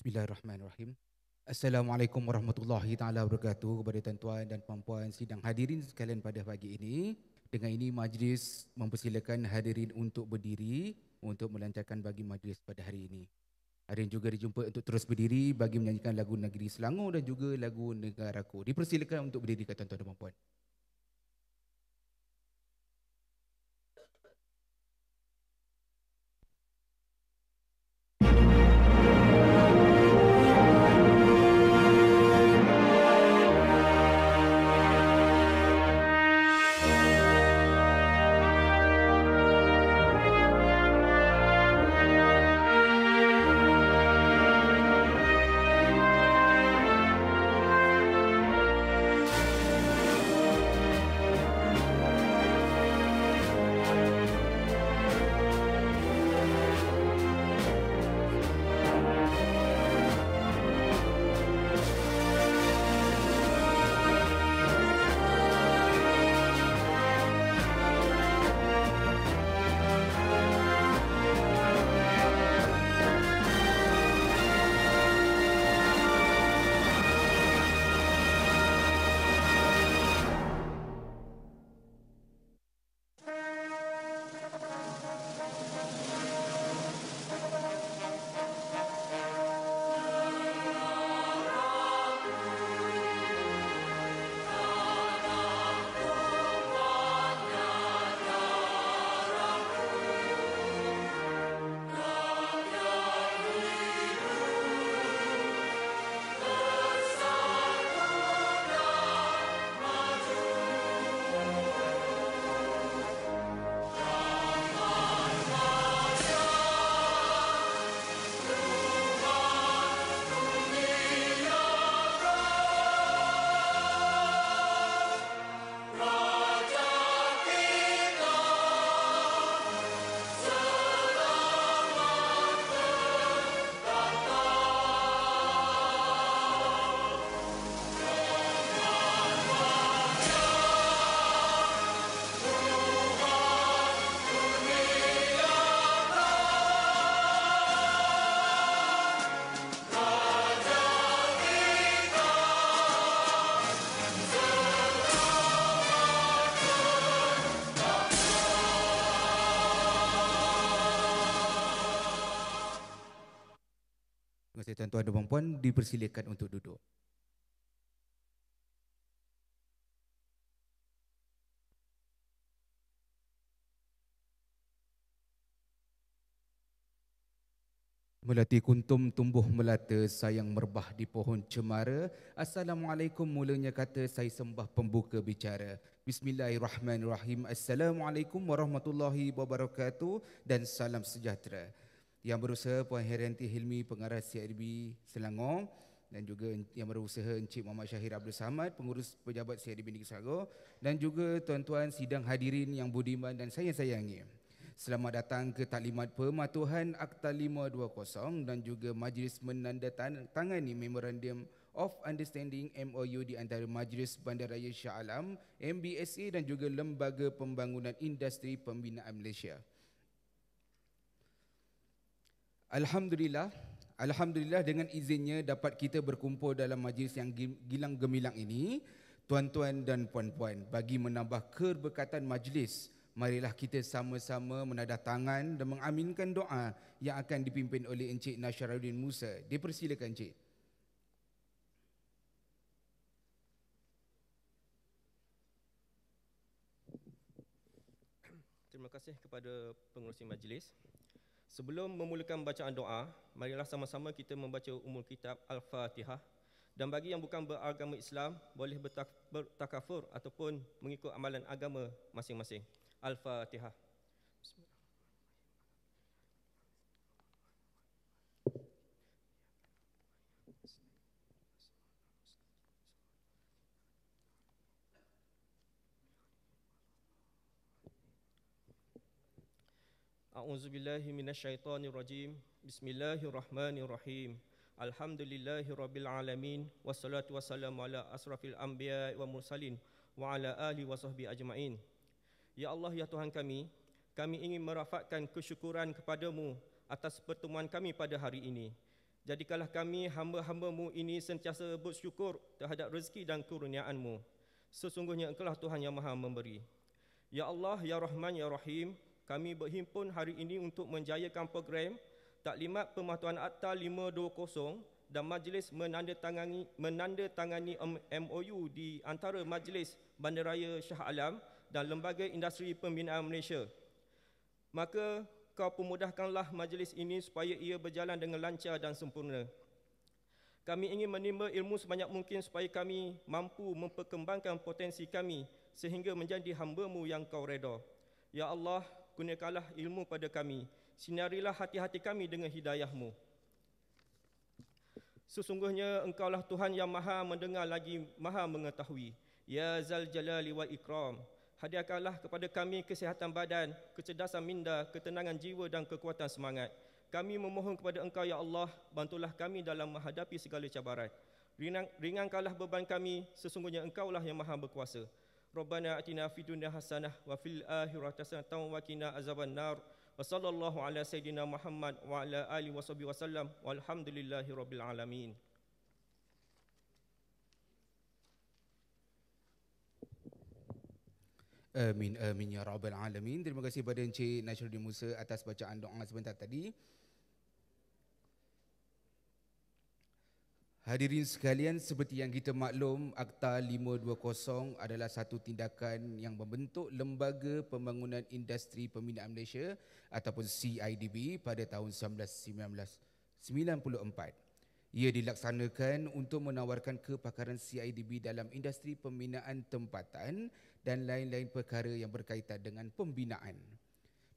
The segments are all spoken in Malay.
Bismillahirrahmanirrahim. Assalamualaikum warahmatullahi taala wabarakatuh kepada tuan-tuan dan puan-puan sidang hadirin sekalian pada pagi ini. Dengan ini majlis mempersilakan hadirin untuk berdiri untuk melancarkan bagi majlis pada hari ini. Hadirin juga dijumpa untuk terus berdiri bagi menyanyikan lagu negeri Selangor dan juga lagu negaraku. Dipersilakan untuk berdiri kat tuan-tuan dan puan-puan. tuan-tuan dan puan-puan dipersilakan untuk duduk. Melati kuntum tumbuh melata sayang merbah di pohon cemara. Assalamualaikum mulanya kata saya sembah pembuka bicara. Bismillahirrahmanirrahim. Assalamualaikum warahmatullahi wabarakatuh dan salam sejahtera. Yang Berusaha Puan Herianti Hilmi Pengarah CRB Selangor dan juga Yang Berusaha Encik Muhammad Syahir Abdul Samad Pengurus Pejabat CRB Negeri Selangor dan juga tuan-tuan sidang hadirin yang budiman dan saya sayangi. Selamat datang ke taklimat pematuhan Akta 520 dan juga majlis menandatangani Memorandum of Understanding MOU di antara Majlis Bandaraya Shah Alam, MBSA dan juga Lembaga Pembangunan Industri Pembinaan Malaysia. Alhamdulillah, alhamdulillah dengan izinnya dapat kita berkumpul dalam majlis yang gilang gemilang ini, tuan-tuan dan puan-puan, bagi menambah keberkatan majlis. Marilah kita sama-sama menadah tangan dan mengaminkan doa yang akan dipimpin oleh Encik Nasharuddin Musa. Dipersilakan Encik. Terima kasih kepada pengurusi majlis. Sebelum memulakan bacaan doa, marilah sama-sama kita membaca umur kitab Al-Fatihah. Dan bagi yang bukan beragama Islam, boleh bertakafur ataupun mengikut amalan agama masing-masing. Al-Fatihah. أعوذ بالله من الشيطان الرجيم بسم الله الرحمن الرحيم الحمد لله رب العالمين والصلاة والسلام على أشرف الأنبياء والمرسلين وعلى آله وصحبه أجمعين يا الله يا Tuhan kami kami ingin merafakkan kesyukuran kepadamu atas pertemuan kami pada hari ini jadikanlah kami hamba-hambamu ini sentiasa bersyukur terhadap rezeki dan kurniaanmu sesungguhnya engkau lah Tuhan yang maha memberi Ya Allah, Ya Rahman, Ya Rahim, kami berhimpun hari ini untuk menjayakan program Taklimat Pematuhan Akta 520 dan majlis menandatangani, menandatangani MOU di antara Majlis Bandaraya Shah Alam dan Lembaga Industri Pembinaan Malaysia. Maka kau pemudahkanlah majlis ini supaya ia berjalan dengan lancar dan sempurna. Kami ingin menimba ilmu sebanyak mungkin supaya kami mampu memperkembangkan potensi kami sehingga menjadi hamba-Mu yang kau redha. Ya Allah, kunyakalah ilmu pada kami sinarilah hati-hati kami dengan hidayahmu sesungguhnya engkaulah Tuhan yang maha mendengar lagi maha mengetahui ya zal jalali wa ikram hadiahkanlah kepada kami kesihatan badan kecerdasan minda ketenangan jiwa dan kekuatan semangat kami memohon kepada engkau ya Allah bantulah kami dalam menghadapi segala cabaran Ringan, ringankanlah beban kami sesungguhnya engkaulah yang maha berkuasa ربنا اتنا في الدنيا حسنه وفي الاخره حسنه وقنا عذاب النار وصلى الله على سيدنا محمد وعلى اله وصحبه وسلم والحمد لله رب العالمين Amin, amin ya rabbal alamin. Terima kasih kepada Encik Nasruddin Musa atas bacaan doa sebentar tadi. Hadirin sekalian, seperti yang kita maklum, Akta 520 adalah satu tindakan yang membentuk Lembaga Pembangunan Industri Pembinaan Malaysia ataupun CIDB pada tahun 1994. Ia dilaksanakan untuk menawarkan kepakaran CIDB dalam industri pembinaan tempatan dan lain-lain perkara yang berkaitan dengan pembinaan.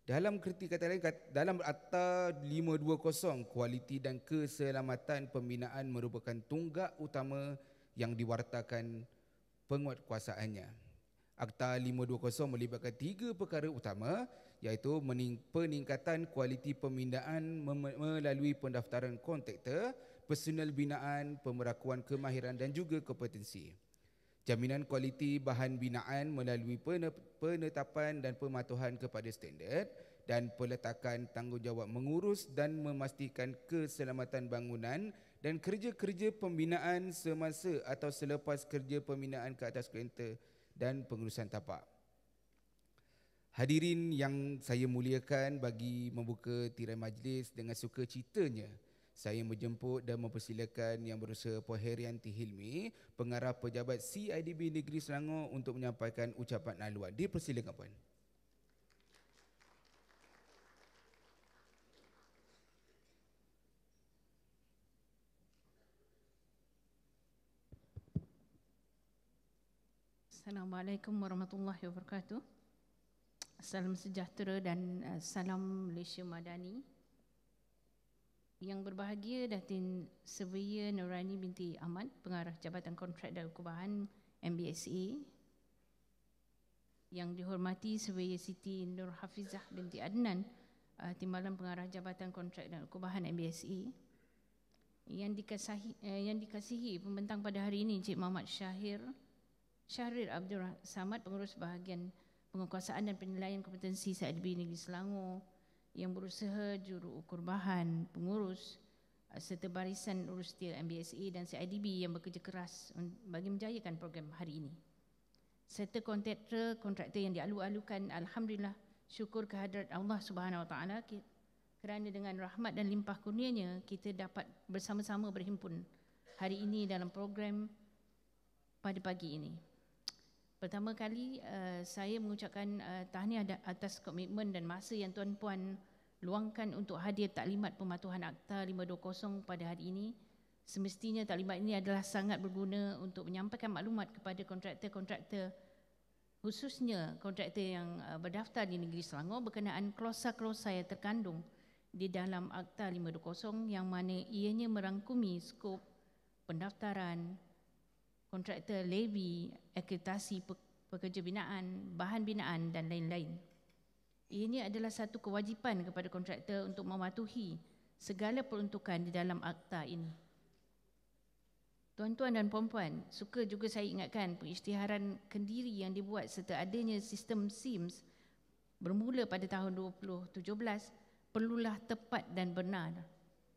Dalam kritik kata lain, dalam Akta 520, kualiti dan keselamatan pembinaan merupakan tunggak utama yang diwartakan penguatkuasaannya. Akta 520 melibatkan tiga perkara utama iaitu peningkatan kualiti pembinaan melalui pendaftaran kontraktor, personal binaan, pemerakuan kemahiran dan juga kompetensi jaminan kualiti bahan binaan melalui penetapan dan pematuhan kepada standard dan peletakan tanggungjawab mengurus dan memastikan keselamatan bangunan dan kerja-kerja pembinaan semasa atau selepas kerja pembinaan ke atas kereta dan pengurusan tapak. Hadirin yang saya muliakan bagi membuka tirai majlis dengan suka citanya. Saya menjemput dan mempersilakan yang berusaha Puan Herianti Hilmi, pengarah pejabat CIDB Negeri Selangor untuk menyampaikan ucapan naluan. Dipersilakan Puan. Assalamualaikum warahmatullahi wabarakatuh. Salam sejahtera dan eh, salam Malaysia Madani. Yang berbahagia Datin Sevia Nurani binti Ahmad, pengarah Jabatan Kontrak dan Kubahan MBSA. Yang dihormati Sevia Siti Nur Hafizah binti Adnan, uh, timbalan pengarah Jabatan Kontrak dan Kubahan MBSA. Yang, dikasahi, uh, yang dikasihi pembentang pada hari ini Encik Muhammad Syahir, Syahrir Abdul Samad, pengurus bahagian penguasaan dan penilaian kompetensi SADB Negeri Selangor, yang berusaha juru ukur bahan, pengurus eh, serta barisan urus tiar MBSA dan CIDB yang bekerja keras bagi menjayakan program hari ini. Serta kontraktor kontraktor yang dialu-alukan, Alhamdulillah, syukur kehadrat Allah Subhanahu Wa Taala kerana dengan rahmat dan limpah kurnianya kita dapat bersama-sama berhimpun hari ini dalam program pada pagi ini. Pertama kali uh, saya mengucapkan uh, tahniah atas komitmen dan masa yang tuan-puan luangkan untuk hadir taklimat pematuhan Akta 520 pada hari ini. Semestinya taklimat ini adalah sangat berguna untuk menyampaikan maklumat kepada kontraktor-kontraktor khususnya kontraktor yang uh, berdaftar di negeri Selangor berkenaan klausa-klausa yang terkandung di dalam Akta 520 yang mana ianya merangkumi skop pendaftaran, kontraktor levy, akreditasi pekerja binaan, bahan binaan dan lain-lain. Ini adalah satu kewajipan kepada kontraktor untuk mematuhi segala peruntukan di dalam akta ini. Tuan-tuan dan puan-puan, suka juga saya ingatkan pengisytiharan kendiri yang dibuat serta adanya sistem SIMS bermula pada tahun 2017 perlulah tepat dan benar.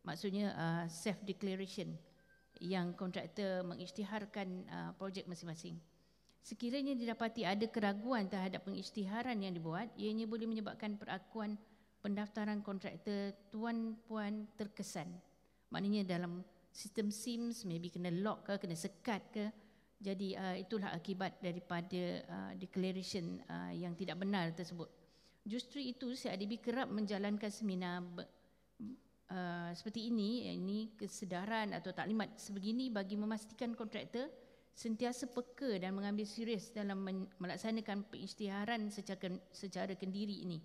Maksudnya uh, self declaration yang kontraktor mengisytiharkan uh, projek masing-masing. Sekiranya didapati ada keraguan terhadap pengisytiharan yang dibuat, ianya boleh menyebabkan perakuan pendaftaran kontraktor tuan puan terkesan. Maknanya dalam sistem SIMS maybe kena lock ke kena sekat ke. Jadi uh, itulah akibat daripada uh, declaration uh, yang tidak benar tersebut. Justru itu CIDB kerap menjalankan seminar uh, seperti ini, ini kesedaran atau taklimat sebegini bagi memastikan kontraktor sentiasa peka dan mengambil serius dalam melaksanakan pengisytiharan secara, secara kendiri ini.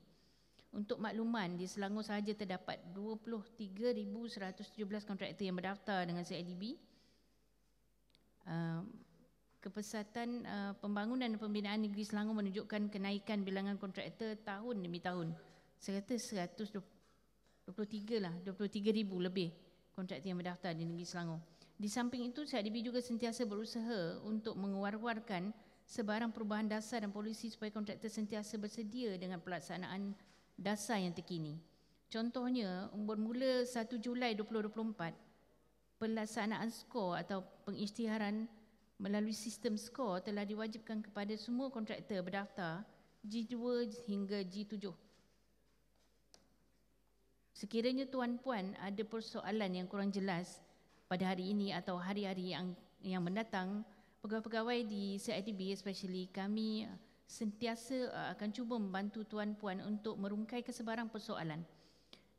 Untuk makluman, di Selangor sahaja terdapat 23,117 kontraktor yang berdaftar dengan CIDB. Uh, um, kepesatan uh, pembangunan dan pembinaan negeri Selangor menunjukkan kenaikan bilangan kontraktor tahun demi tahun serta 23 lah, 23 ribu lebih kontrak yang mendaftar di negeri Selangor. Di samping itu, CIDB juga sentiasa berusaha untuk mengeluarkan sebarang perubahan dasar dan polisi supaya kontraktor sentiasa bersedia dengan pelaksanaan dasar yang terkini. Contohnya, bermula 1 Julai 2024, pelaksanaan skor atau pengisytiharan melalui sistem skor telah diwajibkan kepada semua kontraktor berdaftar G2 hingga G7 Sekiranya tuan-puan ada persoalan yang kurang jelas pada hari ini atau hari-hari yang yang mendatang, pegawai-pegawai di CITB especially kami uh, sentiasa uh, akan cuba membantu tuan-puan untuk merungkai kesebarang persoalan.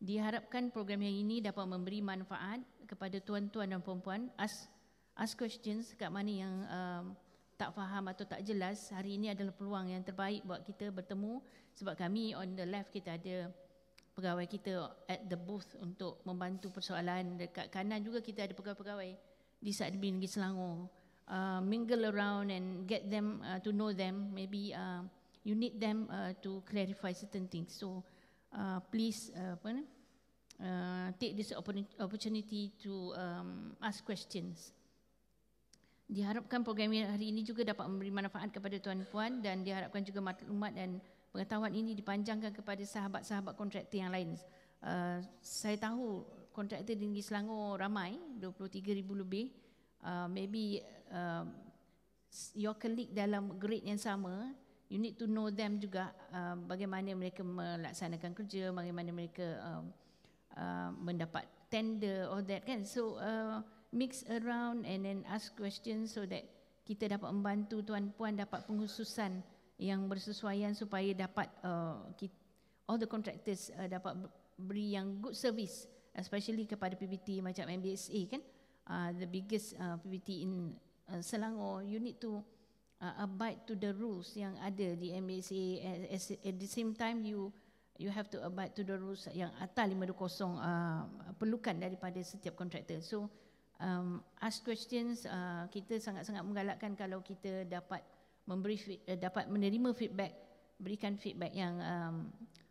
Diharapkan program yang ini dapat memberi manfaat kepada tuan-tuan dan puan-puan. Ask, ask questions kat mana yang um, tak faham atau tak jelas. Hari ini adalah peluang yang terbaik buat kita bertemu sebab kami on the left kita ada pegawai kita at the booth untuk membantu persoalan dekat kanan juga kita ada pegawai-pegawai di Sadbin Negeri Selangor uh, mingle around and get them uh, to know them maybe uh, you need them uh, to clarify certain things so uh, please uh, apa ni uh, take this opportunity to um, ask questions diharapkan program hari ini juga dapat memberi manfaat kepada tuan-puan dan diharapkan juga maklumat dan pengetahuan ini dipanjangkan kepada sahabat-sahabat kontraktor yang lain. Uh, saya tahu kontraktor di Negeri Selangor ramai, 23 ribu lebih. Uh, maybe uh, your colleague dalam grade yang sama, you need to know them juga uh, bagaimana mereka melaksanakan kerja, bagaimana mereka uh, uh, mendapat tender, all that kan. So uh, mix around and then ask questions so that kita dapat membantu tuan-puan dapat penghususan yang bersesuaian supaya dapat uh, all the contractors uh, dapat beri yang good service especially kepada PBT macam MBSA kan uh, the biggest uh, PBT in uh, Selangor you need to uh, abide to the rules yang ada di MBSA as, at the same time you you have to abide to the rules yang atas 520 uh, perlukan daripada setiap contractor so um, ask questions uh, kita sangat-sangat menggalakkan kalau kita dapat memberi eh, dapat menerima feedback berikan feedback yang um,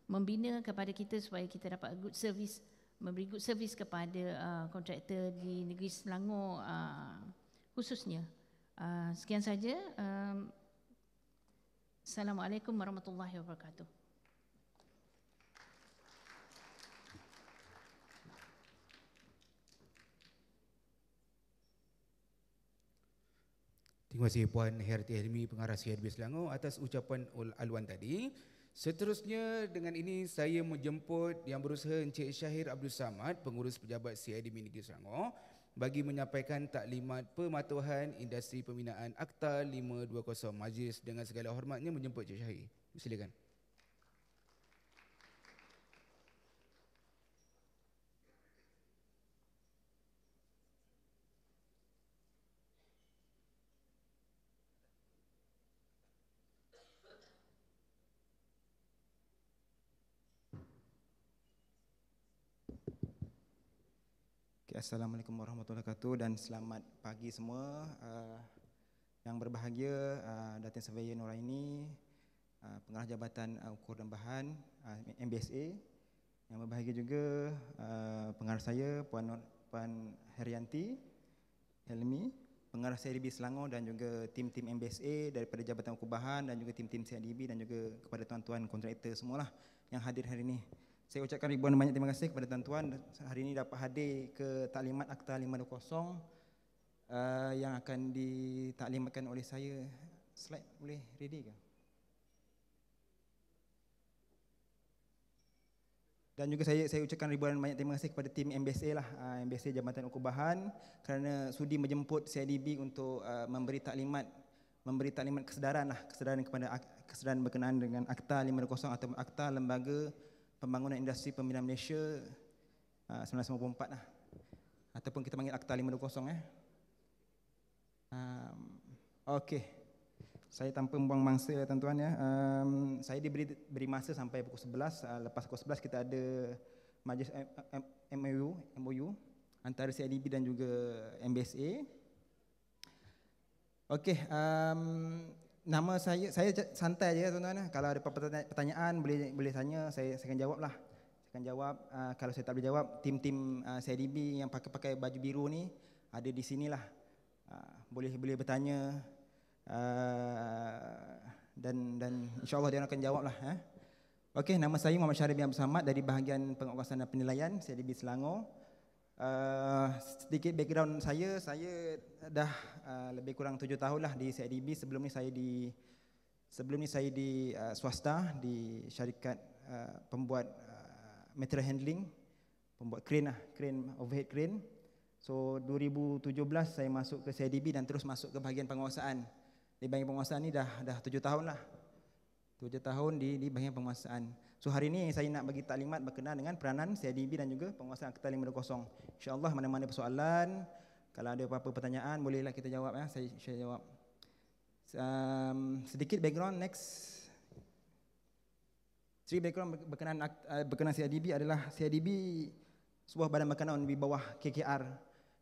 membina kepada kita supaya kita dapat good service memberi good service kepada kontraktor uh, di negeri Selangor uh, khususnya uh, sekian saja um, assalamualaikum warahmatullahi wabarakatuh Terima kasih Puan Herti Helmi Pengarah CRB Selangor atas ucapan Alwan tadi. Seterusnya dengan ini saya menjemput yang berusaha Encik Syahir Abdul Samad, pengurus pejabat CIDB Negeri Selangor bagi menyampaikan taklimat pematuhan industri pembinaan Akta 520 Majlis dengan segala hormatnya menjemput Encik Syahir. Silakan. Okay, Assalamualaikum warahmatullahi wabarakatuh dan selamat pagi semua uh, yang berbahagia uh, Datin Surveyor Nuraini uh, Pengarah Jabatan uh, Ukur dan Bahan uh, MBSA yang berbahagia juga uh, pengarah saya Puan, Nur, Puan Herianti Helmi pengarah CDB Selangor dan juga tim-tim MBSA daripada Jabatan Ukur Bahan dan juga tim-tim CDB dan juga kepada tuan-tuan kontraktor semualah yang hadir hari ini saya ucapkan ribuan banyak terima kasih kepada tuan-tuan hari ini dapat hadir ke taklimat Akta 520 uh, yang akan ditaklimatkan oleh saya. Slide boleh ready ke? Dan juga saya saya ucapkan ribuan banyak terima kasih kepada tim MBSA lah, uh, MBSA Jabatan Ukubahan kerana sudi menjemput CIDB untuk uh, memberi taklimat memberi taklimat kesedaran lah, kesedaran kepada kesedaran berkenaan dengan Akta 520 atau Akta Lembaga Pembangunan Industri Pembinaan Malaysia ah, uh, 1994 lah. Ataupun kita panggil Akta 520 eh. Um, Okey. Saya tanpa membuang mangsa ya tuan-tuan ya. Um, saya diberi beri masa sampai pukul 11. Uh, ah, lepas pukul 11 kita ada majlis MOU, MOU antara CIDB e dan juga MBSA. Okey, um, nama saya saya santai aja tuan-tuan eh. kalau ada pertanyaan boleh boleh tanya saya saya akan jawablah saya akan jawab uh, kalau saya tak boleh jawab tim-tim uh, ah, CDB yang pakai pakai baju biru ni ada di sinilah uh, ah, boleh boleh bertanya uh, dan dan insyaallah dia akan jawablah eh Okey, nama saya Muhammad Syarif bin Abdul Samad dari bahagian pengawasan dan penilaian CDB Selangor. Eh, sedikit background saya, saya dah uh, lebih kurang tujuh tahun lah di CIDB. Sebelum ni saya di sebelum ni saya di uh, swasta di syarikat uh, pembuat uh, material handling, pembuat crane lah, crane overhead crane. So 2017 saya masuk ke CIDB dan terus masuk ke bahagian penguasaan. Di bahagian penguasaan ni dah dah tujuh tahun lah. Tujuh tahun di di bahagian penguasaan. So hari ini saya nak bagi taklimat berkenaan dengan peranan CIDB dan juga penguasa Angkatan 50. InsyaAllah mana-mana persoalan, kalau ada apa-apa pertanyaan bolehlah kita jawab ya, saya, saya jawab. Um, sedikit background next. Tri background berkenaan, uh, berkenaan CIDB adalah CIDB sebuah badan berkenaan di bawah KKR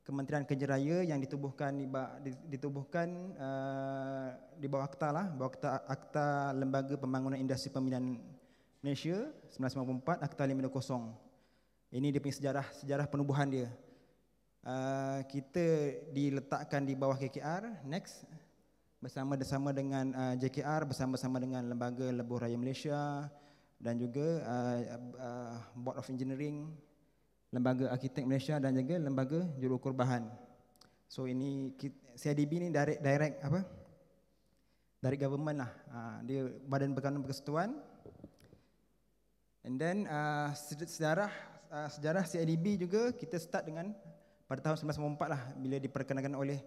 Kementerian Kerja Raya yang ditubuhkan ditubuhkan uh, di bawah akta lah, bawah akta, akta Lembaga Pembangunan Industri Pemindahan Malaysia 1994 Akta Talim Benda Kosong. Ini dia punya sejarah sejarah penubuhan dia. Uh, kita diletakkan di bawah KKR next bersama sama dengan uh, ah, JKR bersama-sama dengan lembaga Lebuh Raya Malaysia dan juga uh, uh, Board of Engineering Lembaga Arkitek Malaysia dan juga Lembaga Jurukurbahan. So ini CDB ni direct, direct apa? Dari government lah. Uh, dia badan berkanun persekutuan And then uh, sejarah uh, sejarah CIDB juga kita start dengan pada tahun 1994 lah bila diperkenalkan oleh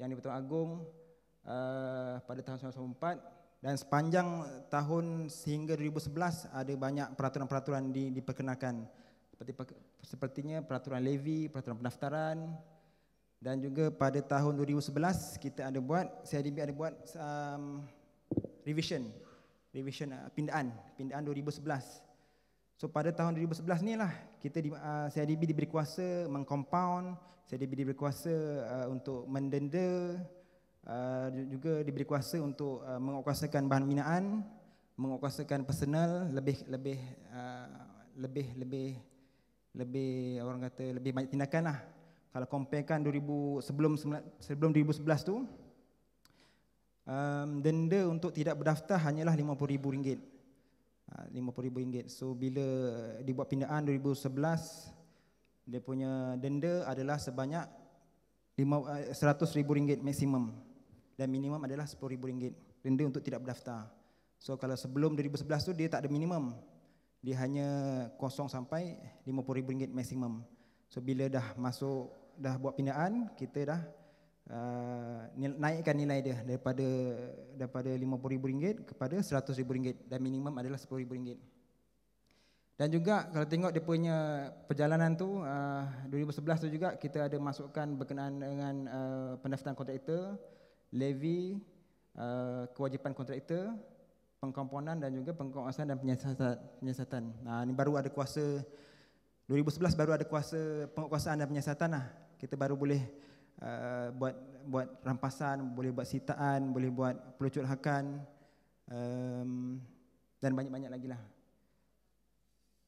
Yang di-Pertuan Agong uh, pada tahun 1994 dan sepanjang tahun sehingga 2011 ada banyak peraturan-peraturan di, diperkenalkan seperti sepertinya peraturan levy, peraturan pendaftaran dan juga pada tahun 2011 kita ada buat CIDB ada buat um, revision revision uh, pindaan pindaan 2011 So pada tahun 2011 ni lah kita di, uh, ah, CIDB diberi kuasa mengcompound, CIDB diberi kuasa uh, untuk mendenda, uh, juga diberi kuasa untuk uh, menguasakan bahan binaan, menguasakan personal lebih lebih uh, lebih lebih lebih orang kata lebih banyak tindakan lah. Kalau compare 2000 sebelum sebelum 2011 tu um, denda untuk tidak berdaftar hanyalah RM50,000 Ha, RM50,000. So bila dibuat pindaan 2011, dia punya denda adalah sebanyak eh, RM100,000 maksimum dan minimum adalah RM10,000 denda untuk tidak berdaftar. So kalau sebelum 2011 tu dia tak ada minimum. Dia hanya kosong sampai RM50,000 maksimum. So bila dah masuk, dah buat pindaan, kita dah uh, naikkan nilai dia daripada daripada RM50,000 kepada RM100,000 dan minimum adalah RM10,000. Dan juga kalau tengok dia punya perjalanan tu uh, ah, 2011 tu juga kita ada masukkan berkenaan dengan uh, pendaftaran kontraktor, levy, uh, kewajipan kontraktor, pengkomponan dan juga pengkuasaan dan penyiasatan. penyiasatan. Nah, ini baru ada kuasa 2011 baru ada kuasa pengkuasaan dan penyiasatan lah. Kita baru boleh Eh, buat buat rampasan, boleh buat sitaan, boleh buat pelucut hakan um, dan banyak-banyak lagi lah.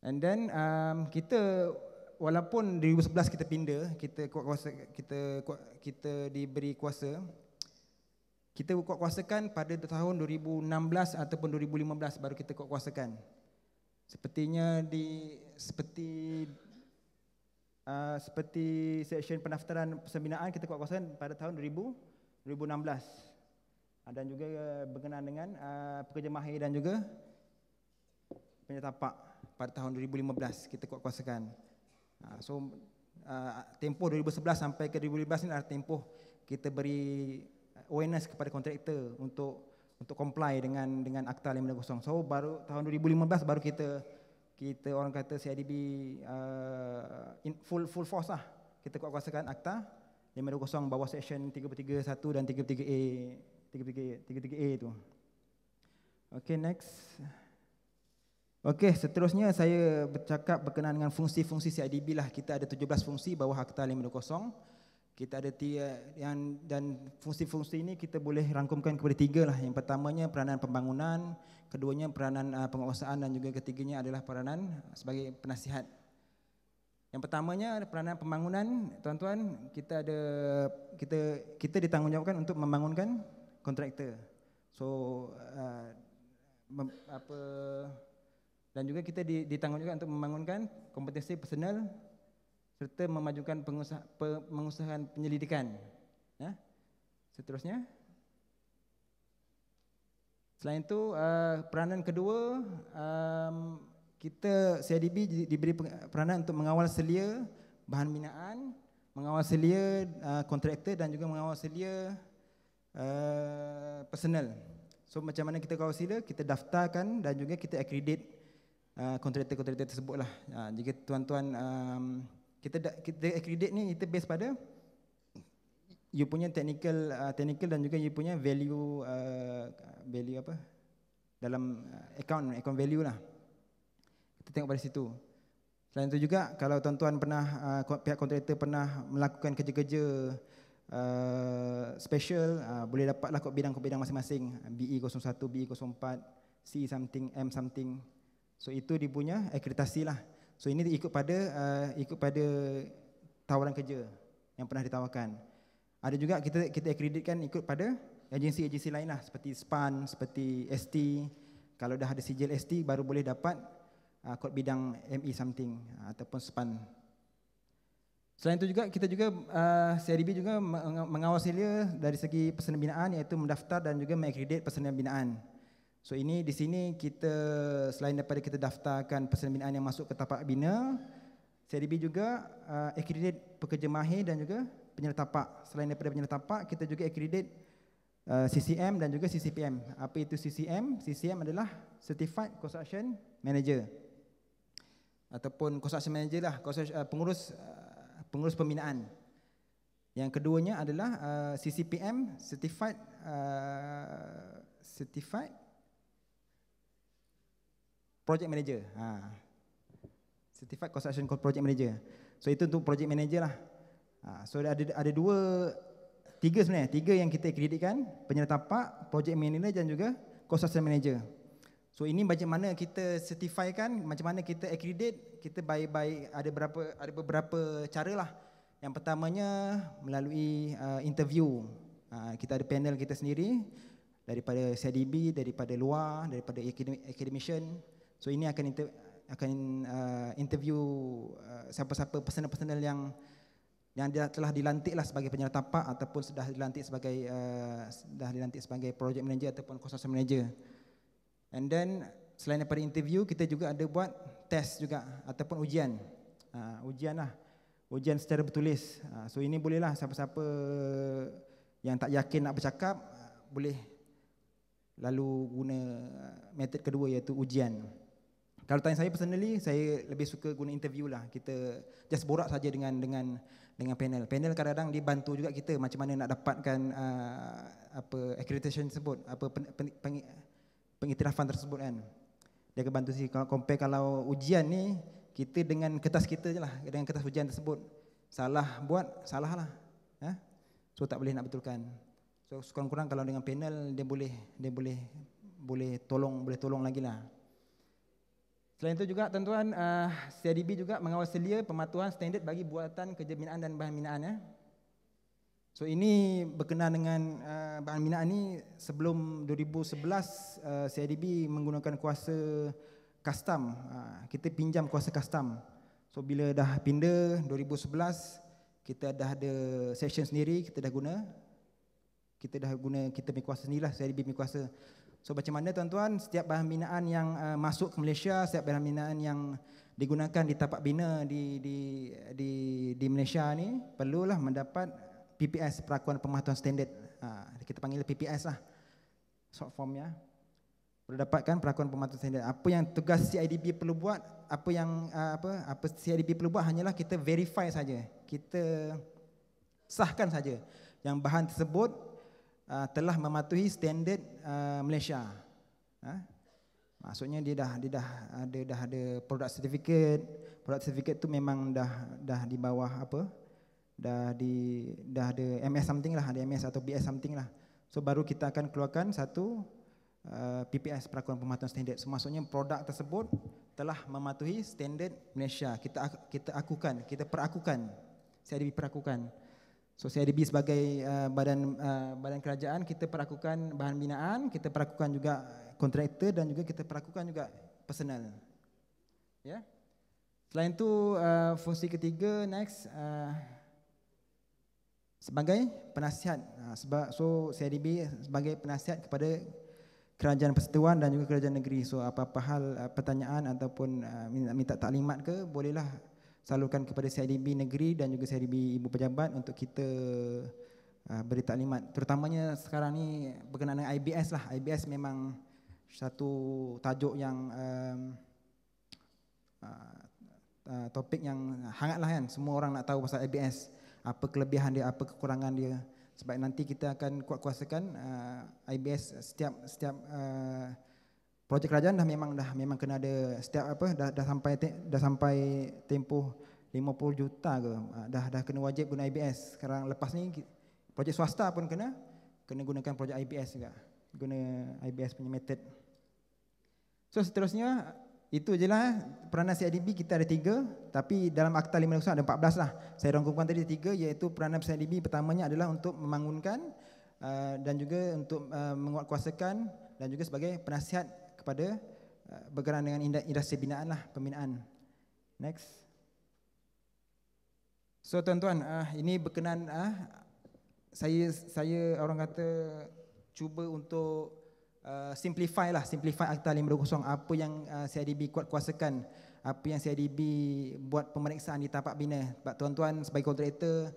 And then um, kita walaupun 2011 kita pindah, kita kuat kuasa kita kuat, kita diberi kuasa kita kuat kuasakan pada tahun 2016 ataupun 2015 baru kita kuat kuasakan. Sepertinya di seperti Ah, seperti section pendaftaran pembinaan kita kuat kuasa pada tahun 2016 uh, ah, dan juga eh, berkenaan dengan uh, pekerja mahir dan juga penyetapak pada tahun 2015 kita kuat kuasakan. Uh, so uh, tempoh 2011 sampai ke 2015 ini adalah tempoh kita beri awareness kepada kontraktor untuk untuk comply dengan dengan akta 50. So baru tahun 2015 baru kita kita orang kata CIDB uh, in full full force lah kita kuat kuasakan akta 520 bawah section 331 dan 33A 33A, 33A itu. Okey next. Okey, seterusnya saya bercakap berkenaan dengan fungsi-fungsi CIDB lah. Kita ada 17 fungsi bawah Akta kita ada tiga yang dan fungsi-fungsi ini kita boleh rangkumkan kepada tiga lah. Yang pertamanya peranan pembangunan, keduanya peranan uh, penguasaan dan juga ketiganya adalah peranan ah, sebagai penasihat. Yang pertamanya peranan pembangunan, tuan-tuan kita ada kita kita ditanggungjawabkan untuk membangunkan kontraktor. So uh, mem, apa dan juga kita ditanggungjawabkan untuk membangunkan kompetensi personal serta memajukan pengusahaan penyelidikan. Ya. Seterusnya. Selain itu, eh, peranan kedua, kita CIDB diberi peranan untuk mengawal selia bahan binaan, mengawal selia eh, kontraktor dan juga mengawal selia eh, personal. So macam mana kita kawal selia, kita daftarkan dan juga kita accredit kontraktor-kontraktor tersebut. Ha, jika tuan -tuan kita dah kita credit ni kita based pada you punya technical uh, technical dan juga you punya value uh, value apa dalam uh, account account value lah kita tengok pada situ selain itu juga kalau tuan-tuan pernah uh, pihak kontraktor pernah melakukan kerja-kerja uh, special uh, boleh dapatlah kod bidang kod bidang masing-masing BE01 BE04 C something M something so itu dia punya akreditasi lah So ini ikut pada uh, ikut pada tawaran kerja yang pernah ditawarkan. Ada juga kita kita akreditkan ikut pada agensi-agensi lain lah seperti SPAN, seperti ST. Kalau dah ada sijil ST baru boleh dapat uh, kod bidang ME something uh, ataupun SPAN. Selain itu juga kita juga uh, CRB juga mengawasi dia dari segi pesanan binaan iaitu mendaftar dan juga mengakredit pesanan binaan. So ini di sini kita selain daripada kita daftarkan peserta binaan yang masuk ke tapak bina, seri B juga uh, accredited pekerja mahir dan juga penyelit tapak. Selain daripada penyelit tapak, kita juga akredit uh, CCM dan juga CCPM. Apa itu CCM? CCM adalah Certified Construction Manager ataupun construction manager lah, uh, pengurus uh, pengurus pembinaan. Yang keduanya adalah uh, CCPM, certified uh, certified project manager. Ha. Certified construction project manager. So itu untuk project manager lah. Ha. So ada ada dua tiga sebenarnya, tiga yang kita kreditkan, penyelidik tapak, project manager dan juga construction manager. So ini macam mana kita certify kan, macam mana kita accredit, kita baik-baik ada berapa ada beberapa cara lah. Yang pertamanya melalui uh, interview. Uh, kita ada panel kita sendiri daripada CDB, daripada luar, daripada academician. So ini akan inter- akan uh, interview uh, siapa-siapa personal-personal yang yang dia telah dilantiklah sebagai penyelar tapak ataupun sudah dilantik sebagai uh, sudah dilantik sebagai project manager ataupun consultant manager. And then selain daripada interview kita juga ada buat test juga ataupun ujian. Uh, ujian lah. Ujian secara bertulis. Uh, so ini bolehlah siapa-siapa yang tak yakin nak bercakap uh, boleh lalu guna uh, method kedua iaitu ujian. Kalau tanya saya personally, saya lebih suka guna interview lah. Kita just borak saja dengan dengan dengan panel. Panel kadang-kadang dia bantu juga kita macam mana nak dapatkan uh, apa accreditation tersebut, apa pen, pen, peng, pengiktirafan tersebut kan. Dia akan bantu sih. Kalau compare kalau ujian ni, kita dengan kertas kita je lah, dengan kertas ujian tersebut. Salah buat, salah lah. Eh? So tak boleh nak betulkan. So sekurang-kurang kalau dengan panel, dia boleh dia boleh boleh tolong boleh tolong lagi lah. Selain itu juga tuan-tuan, uh, ah, CRDB juga mengawal selia pematuhan standard bagi buatan kerja binaan dan bahan binaan. Ya. Eh. So ini berkenaan dengan uh, bahan binaan ini sebelum 2011 uh, CRDB menggunakan kuasa custom. Uh, kita pinjam kuasa custom. So bila dah pindah 2011, kita dah ada session sendiri, kita dah guna. Kita dah guna, kita punya kuasa sendirilah, CDB punya kuasa. So macam mana tuan-tuan setiap bahan binaan yang uh, masuk ke Malaysia, setiap bahan binaan yang digunakan di tapak bina di di di di Malaysia ni perlulah mendapat PPS perakuan pematuhan standard. Uh, kita panggil PPS lah short formnya, ya. Perlu dapatkan perakuan pematuhan standard. Apa yang tugas CIDB perlu buat? Apa yang uh, apa apa CIDB perlu buat hanyalah kita verify saja. Kita sahkan saja yang bahan tersebut Uh, telah mematuhi standard uh, Malaysia. Uh, maksudnya dia dah dia dah ada dah ada produk sertifikat, produk sertifikat tu memang dah dah di bawah apa? Dah di dah ada MS something lah, ada MS atau BS something lah. So baru kita akan keluarkan satu uh, PPS peraturan pematuhan standard. So, maksudnya produk tersebut telah mematuhi standard Malaysia. Kita kita akukan, kita perakukan. Saya diperakukan. So CIDB sebagai uh, badan uh, badan kerajaan kita perakukan bahan binaan, kita perakukan juga kontraktor dan juga kita perakukan juga personal. Ya. Yeah? Selain itu uh, fungsi ketiga next uh, sebagai penasihat uh, ha, sebab so CIDB sebagai penasihat kepada kerajaan persatuan dan juga kerajaan negeri. So apa-apa hal uh, pertanyaan ataupun uh, minta, minta taklimat ke bolehlah salurkan kepada CIDB negeri dan juga CIDB ibu pejabat untuk kita uh, beri taklimat terutamanya sekarang ni berkenaan dengan IBS lah IBS memang satu tajuk yang um, uh, uh, topik yang hangat lah kan semua orang nak tahu pasal IBS apa kelebihan dia apa kekurangan dia sebab nanti kita akan kuat kuasakan uh, IBS setiap setiap uh, projek kerajaan dah memang dah memang kena ada setiap apa dah dah sampai te, dah sampai tempoh 50 juta ke ah, dah dah kena wajib guna IBS sekarang lepas ni projek swasta pun kena kena gunakan projek IBS juga guna IBS punya method so seterusnya itu je lah peranan CIDB kita ada tiga tapi dalam akta Lima Nusantara ada empat belas lah saya rangkumkan tadi tiga iaitu peranan CIDB pertamanya adalah untuk membangunkan ah, dan juga untuk ah, menguatkuasakan dan juga sebagai penasihat kepada uh, berkenaan dengan industri binaan lah, pembinaan. Next. So tuan-tuan, uh, ini berkenaan uh, saya saya orang kata cuba untuk uh, simplify lah, simplify Akta 520 apa yang uh, CIDB kuat kuasakan, apa yang CIDB buat pemeriksaan di tapak bina. Sebab tuan-tuan sebagai kontraktor,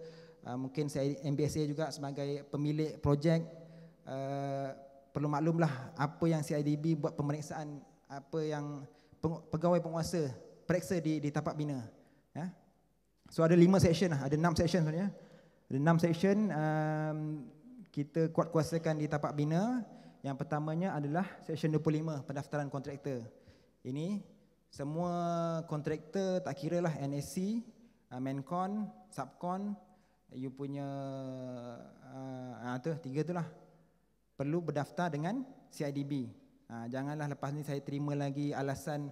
uh, mungkin saya MBSA juga sebagai pemilik projek, uh, perlu maklumlah apa yang CIDB buat pemeriksaan apa yang pegawai penguasa periksa di di tapak bina ya so ada lima section lah ada enam section sebenarnya ada enam section um, kita kuat kuasakan di tapak bina yang pertamanya adalah section 25 pendaftaran kontraktor ini semua kontraktor tak kira lah NSC uh, Mencon Subcon you punya uh, uh tiga tu lah perlu berdaftar dengan CIDB. Ha, janganlah lepas ni saya terima lagi alasan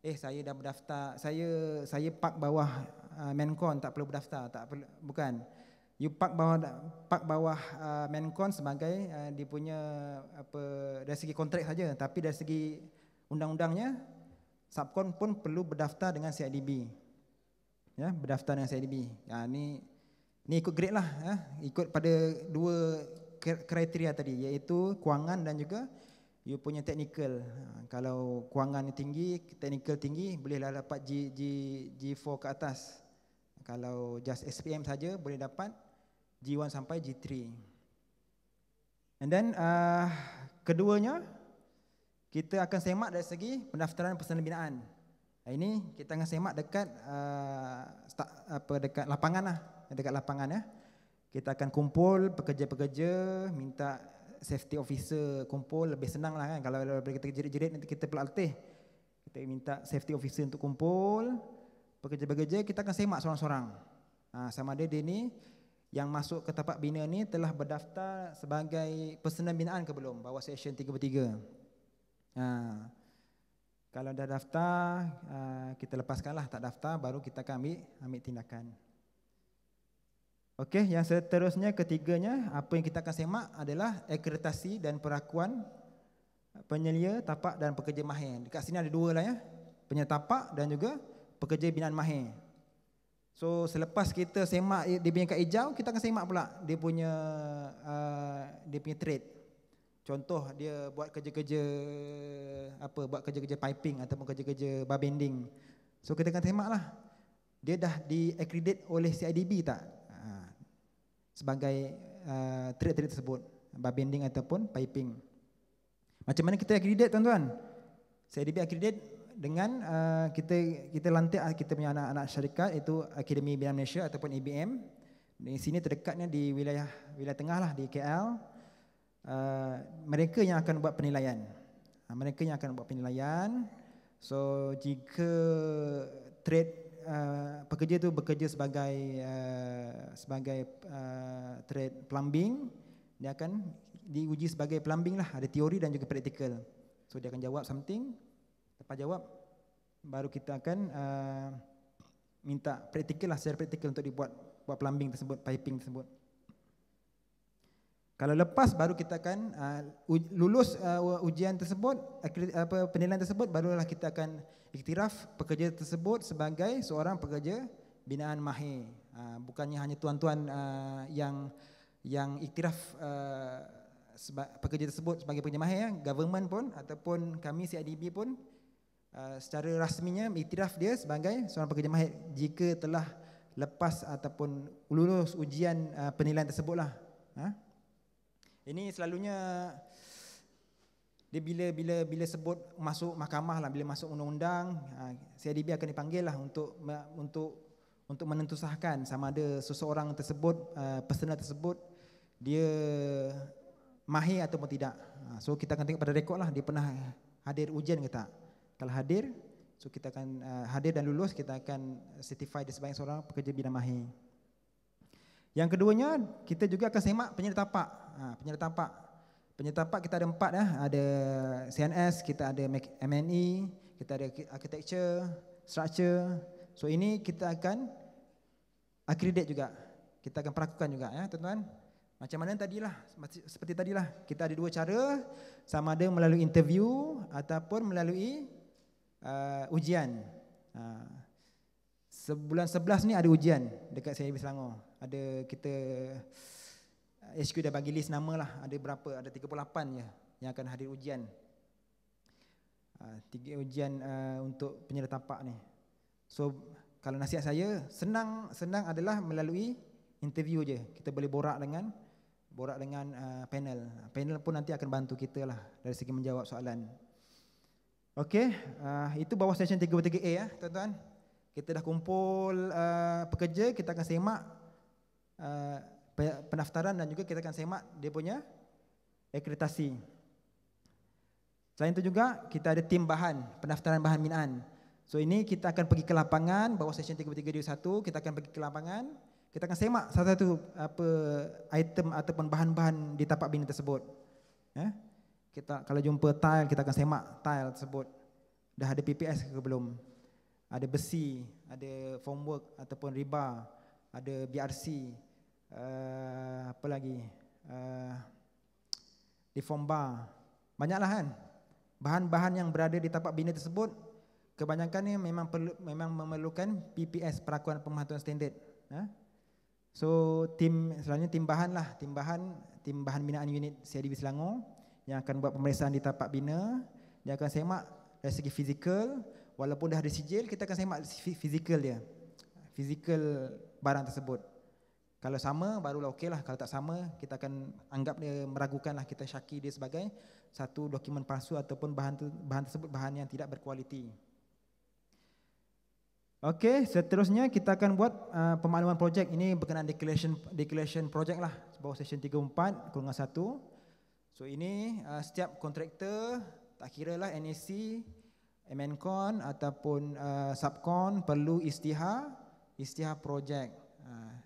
eh saya dah berdaftar, saya saya park bawah uh, Mencon tak perlu berdaftar, tak perlu bukan. You park bawah park bawah uh, Mencon sebagai uh, dia punya apa dari segi kontrak saja tapi dari segi undang-undangnya subcon pun perlu berdaftar dengan CIDB. Ya, berdaftar dengan CIDB. Ha, ni ni ikut grade lah, ya. ikut pada dua kriteria tadi iaitu kewangan dan juga you punya technical. Ha, kalau kewangan tinggi, technical tinggi, bolehlah dapat G, G, G4 ke atas. Kalau just SPM saja boleh dapat G1 sampai G3. And then uh, keduanya kita akan semak dari segi pendaftaran pesanan binaan. Ini kita akan semak dekat uh, start, apa dekat lapangan lah, dekat lapangan ya kita akan kumpul pekerja-pekerja minta safety officer kumpul lebih senang lah kan kalau kita jerit-jerit nanti kita pelatih kita minta safety officer untuk kumpul pekerja-pekerja kita akan semak seorang-seorang ha, sama ada dia ni yang masuk ke tapak bina ni telah berdaftar sebagai personal binaan ke belum bawah section 33 ha, kalau dah daftar ha, kita lepaskanlah tak daftar baru kita akan ambil, ambil tindakan Okey, yang seterusnya ketiganya apa yang kita akan semak adalah akreditasi dan perakuan penyelia tapak dan pekerja mahir. Dekat sini ada dua lah ya. Penyelia tapak dan juga pekerja binaan mahir. So selepas kita semak dia punya kad hijau, kita akan semak pula dia punya uh, dia punya trade. Contoh dia buat kerja-kerja apa buat kerja-kerja piping ataupun kerja-kerja bar bending. So kita akan semak lah. Dia dah di accredit oleh CIDB tak? sebagai uh, trade-trade tersebut bar bending ataupun piping macam mana kita akredit tuan-tuan saya dibiak akredit dengan uh, kita kita lantik uh, kita punya anak-anak syarikat itu Akademi Bina Malaysia ataupun ABM di sini terdekatnya di wilayah wilayah tengah lah di KL uh, mereka yang akan buat penilaian uh, mereka yang akan buat penilaian so jika trade Eh, pekerja tu bekerja sebagai uh, sebagai uh, trade plumbing dia akan diuji sebagai plumbing lah ada teori dan juga praktikal so dia akan jawab something lepas jawab baru kita akan uh, minta praktikal lah secara praktikal untuk dibuat buat plumbing tersebut piping tersebut kalau lepas baru kita akan uh, lulus uh, ujian tersebut, akredit, apa penilaian tersebut barulah kita akan iktiraf pekerja tersebut sebagai seorang pekerja binaan mahir. Uh, bukannya hanya tuan-tuan uh, yang yang iktiraf uh, seba- pekerja tersebut sebagai pekerja mahir, government pun ataupun kami CIDB pun uh, secara rasminya iktiraf dia sebagai seorang pekerja mahir jika telah lepas ataupun lulus ujian uh, penilaian tersebutlah. Ha? Ini selalunya dia bila bila bila sebut masuk mahkamah lah, bila masuk undang-undang, saya ha, CDB akan dipanggil lah untuk untuk untuk menentusahkan sama ada seseorang tersebut, ha, personal tersebut dia mahir ataupun tidak. Ha, so kita akan tengok pada rekod lah dia pernah hadir ujian kita, Kalau hadir, so kita akan hadir dan lulus, kita akan certify dia sebagai seorang pekerja bidang mahir. Yang keduanya, kita juga akan semak penyedia tapak ha, penyedia tapak. Penyedia tapak kita ada empat dah. Ada CNS, kita ada MNE, kita ada architecture, structure. So ini kita akan accredit juga. Kita akan perakukan juga ya, tuan-tuan. Macam mana tadilah, seperti tadilah. Kita ada dua cara, sama ada melalui interview ataupun melalui uh, ujian. Uh, sebulan sebelas ni ada ujian dekat saya di Selangor. Ada kita uh, HQ dah bagi list nama lah ada berapa ada 38 je yang akan hadir ujian ah, tiga ujian ah, untuk penyelidik tapak ni so kalau nasihat saya senang senang adalah melalui interview je kita boleh borak dengan borak dengan ah, panel panel pun nanti akan bantu kita lah dari segi menjawab soalan Okey, itu bawah session 33A ya, tuan-tuan. Kita dah kumpul uh, pekerja, kita akan semak pendaftaran dan juga kita akan semak dia punya akreditasi. Selain itu juga kita ada tim bahan, pendaftaran bahan minaan. So ini kita akan pergi ke lapangan, bawah session 3321, kita akan pergi ke lapangan, kita akan semak satu-satu apa item ataupun bahan-bahan di tapak bina tersebut. Ya. Eh? Kita kalau jumpa tile kita akan semak tile tersebut. Dah ada PPS ke belum? Ada besi, ada formwork ataupun riba, ada BRC, Eh, apa lagi? Uh, di Fomba. Banyaklah kan? Bahan-bahan yang berada di tapak bina tersebut, kebanyakan ni memang perlu, memang memerlukan PPS, Perakuan pematuhan Standard. Huh? Eh? So, tim selalunya tim bahan lah, tim bahan, tim bahan binaan unit CIDB Selangor yang akan buat pemeriksaan di tapak bina, dia akan semak dari segi fizikal, walaupun dah ada sijil, kita akan semak fizikal dia, fizikal barang tersebut. Kalau sama barulah okey lah, kalau tak sama kita akan anggap dia meragukan lah, kita syaki dia sebagai satu dokumen palsu ataupun bahan, bahan tersebut bahan yang tidak berkualiti. Okey, seterusnya kita akan buat uh, pemakluman projek. Ini berkenaan declaration declaration projek lah, bawah session 34, kurungan 1. So ini uh, setiap kontraktor, tak kira lah NAC, MNCON ataupun uh, subcon perlu istihar, istihar projek. Uh,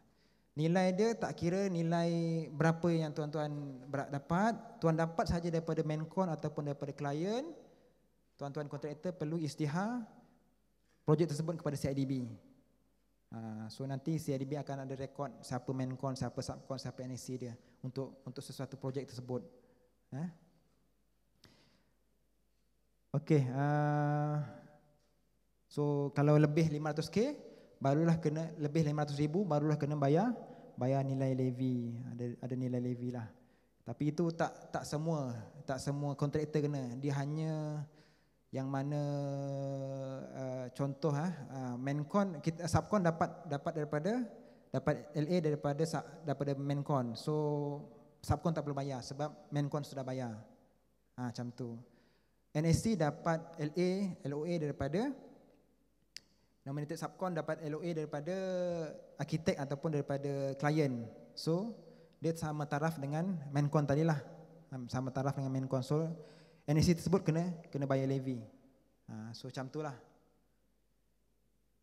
Nilai dia tak kira nilai berapa yang tuan-tuan dapat. Tuan dapat saja daripada main con ataupun daripada klien. Tuan-tuan kontraktor perlu istihar projek tersebut kepada CIDB. Ha, so nanti CIDB akan ada rekod siapa main con, siapa sub con, siapa NSC dia untuk untuk sesuatu projek tersebut. Ha? Okay, uh, so kalau lebih 500k barulah kena lebih 500 ribu barulah kena bayar bayar nilai levy ada ada nilai levy lah tapi itu tak tak semua tak semua kontraktor kena dia hanya yang mana uh, contoh ah uh, mencon kita subcon dapat dapat daripada dapat LA daripada daripada mencon so subcon tak perlu bayar sebab mencon sudah bayar ha, macam tu NSC dapat LA LOA daripada nominated subcon dapat LOA daripada arkitek ataupun daripada klien, So, dia sama taraf dengan main tadi lah. Sama taraf dengan main console. NSC tersebut kena kena bayar levy. Ha, so, macam tu lah.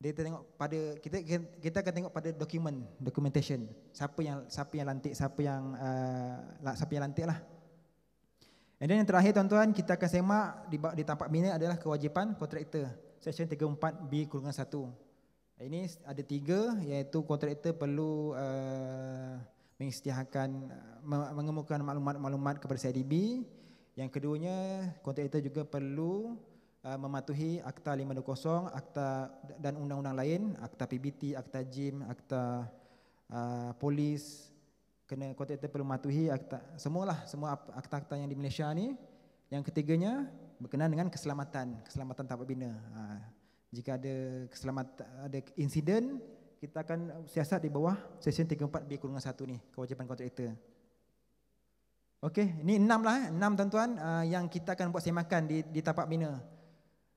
Kita tengok pada kita kita akan tengok pada dokumen documentation siapa yang siapa yang lantik siapa yang uh, siapa yang lantik lah. And then yang terakhir tuan-tuan kita akan semak di, di tampak minit adalah kewajipan kontraktor. Seksyen 34B kurungan 1. Ini ada tiga iaitu kontraktor perlu uh, mengisytiharkan uh, mengemukakan maklumat-maklumat kepada CIDB. Yang keduanya kontraktor juga perlu uh, mematuhi Akta 520, Akta dan undang-undang lain, Akta PBT, Akta JIM, Akta uh, polis kena kontraktor perlu mematuhi akta semualah semua akta-akta yang di Malaysia ni. Yang ketiganya berkenaan dengan keselamatan, keselamatan tapak bina. Ha, jika ada keselamatan ada insiden, kita akan siasat di bawah session 34B kurungan 1 ni, kewajipan kontraktor. Okey, ini enam lah, eh. enam tuan-tuan ah, yang kita akan buat semakan di, di tapak bina.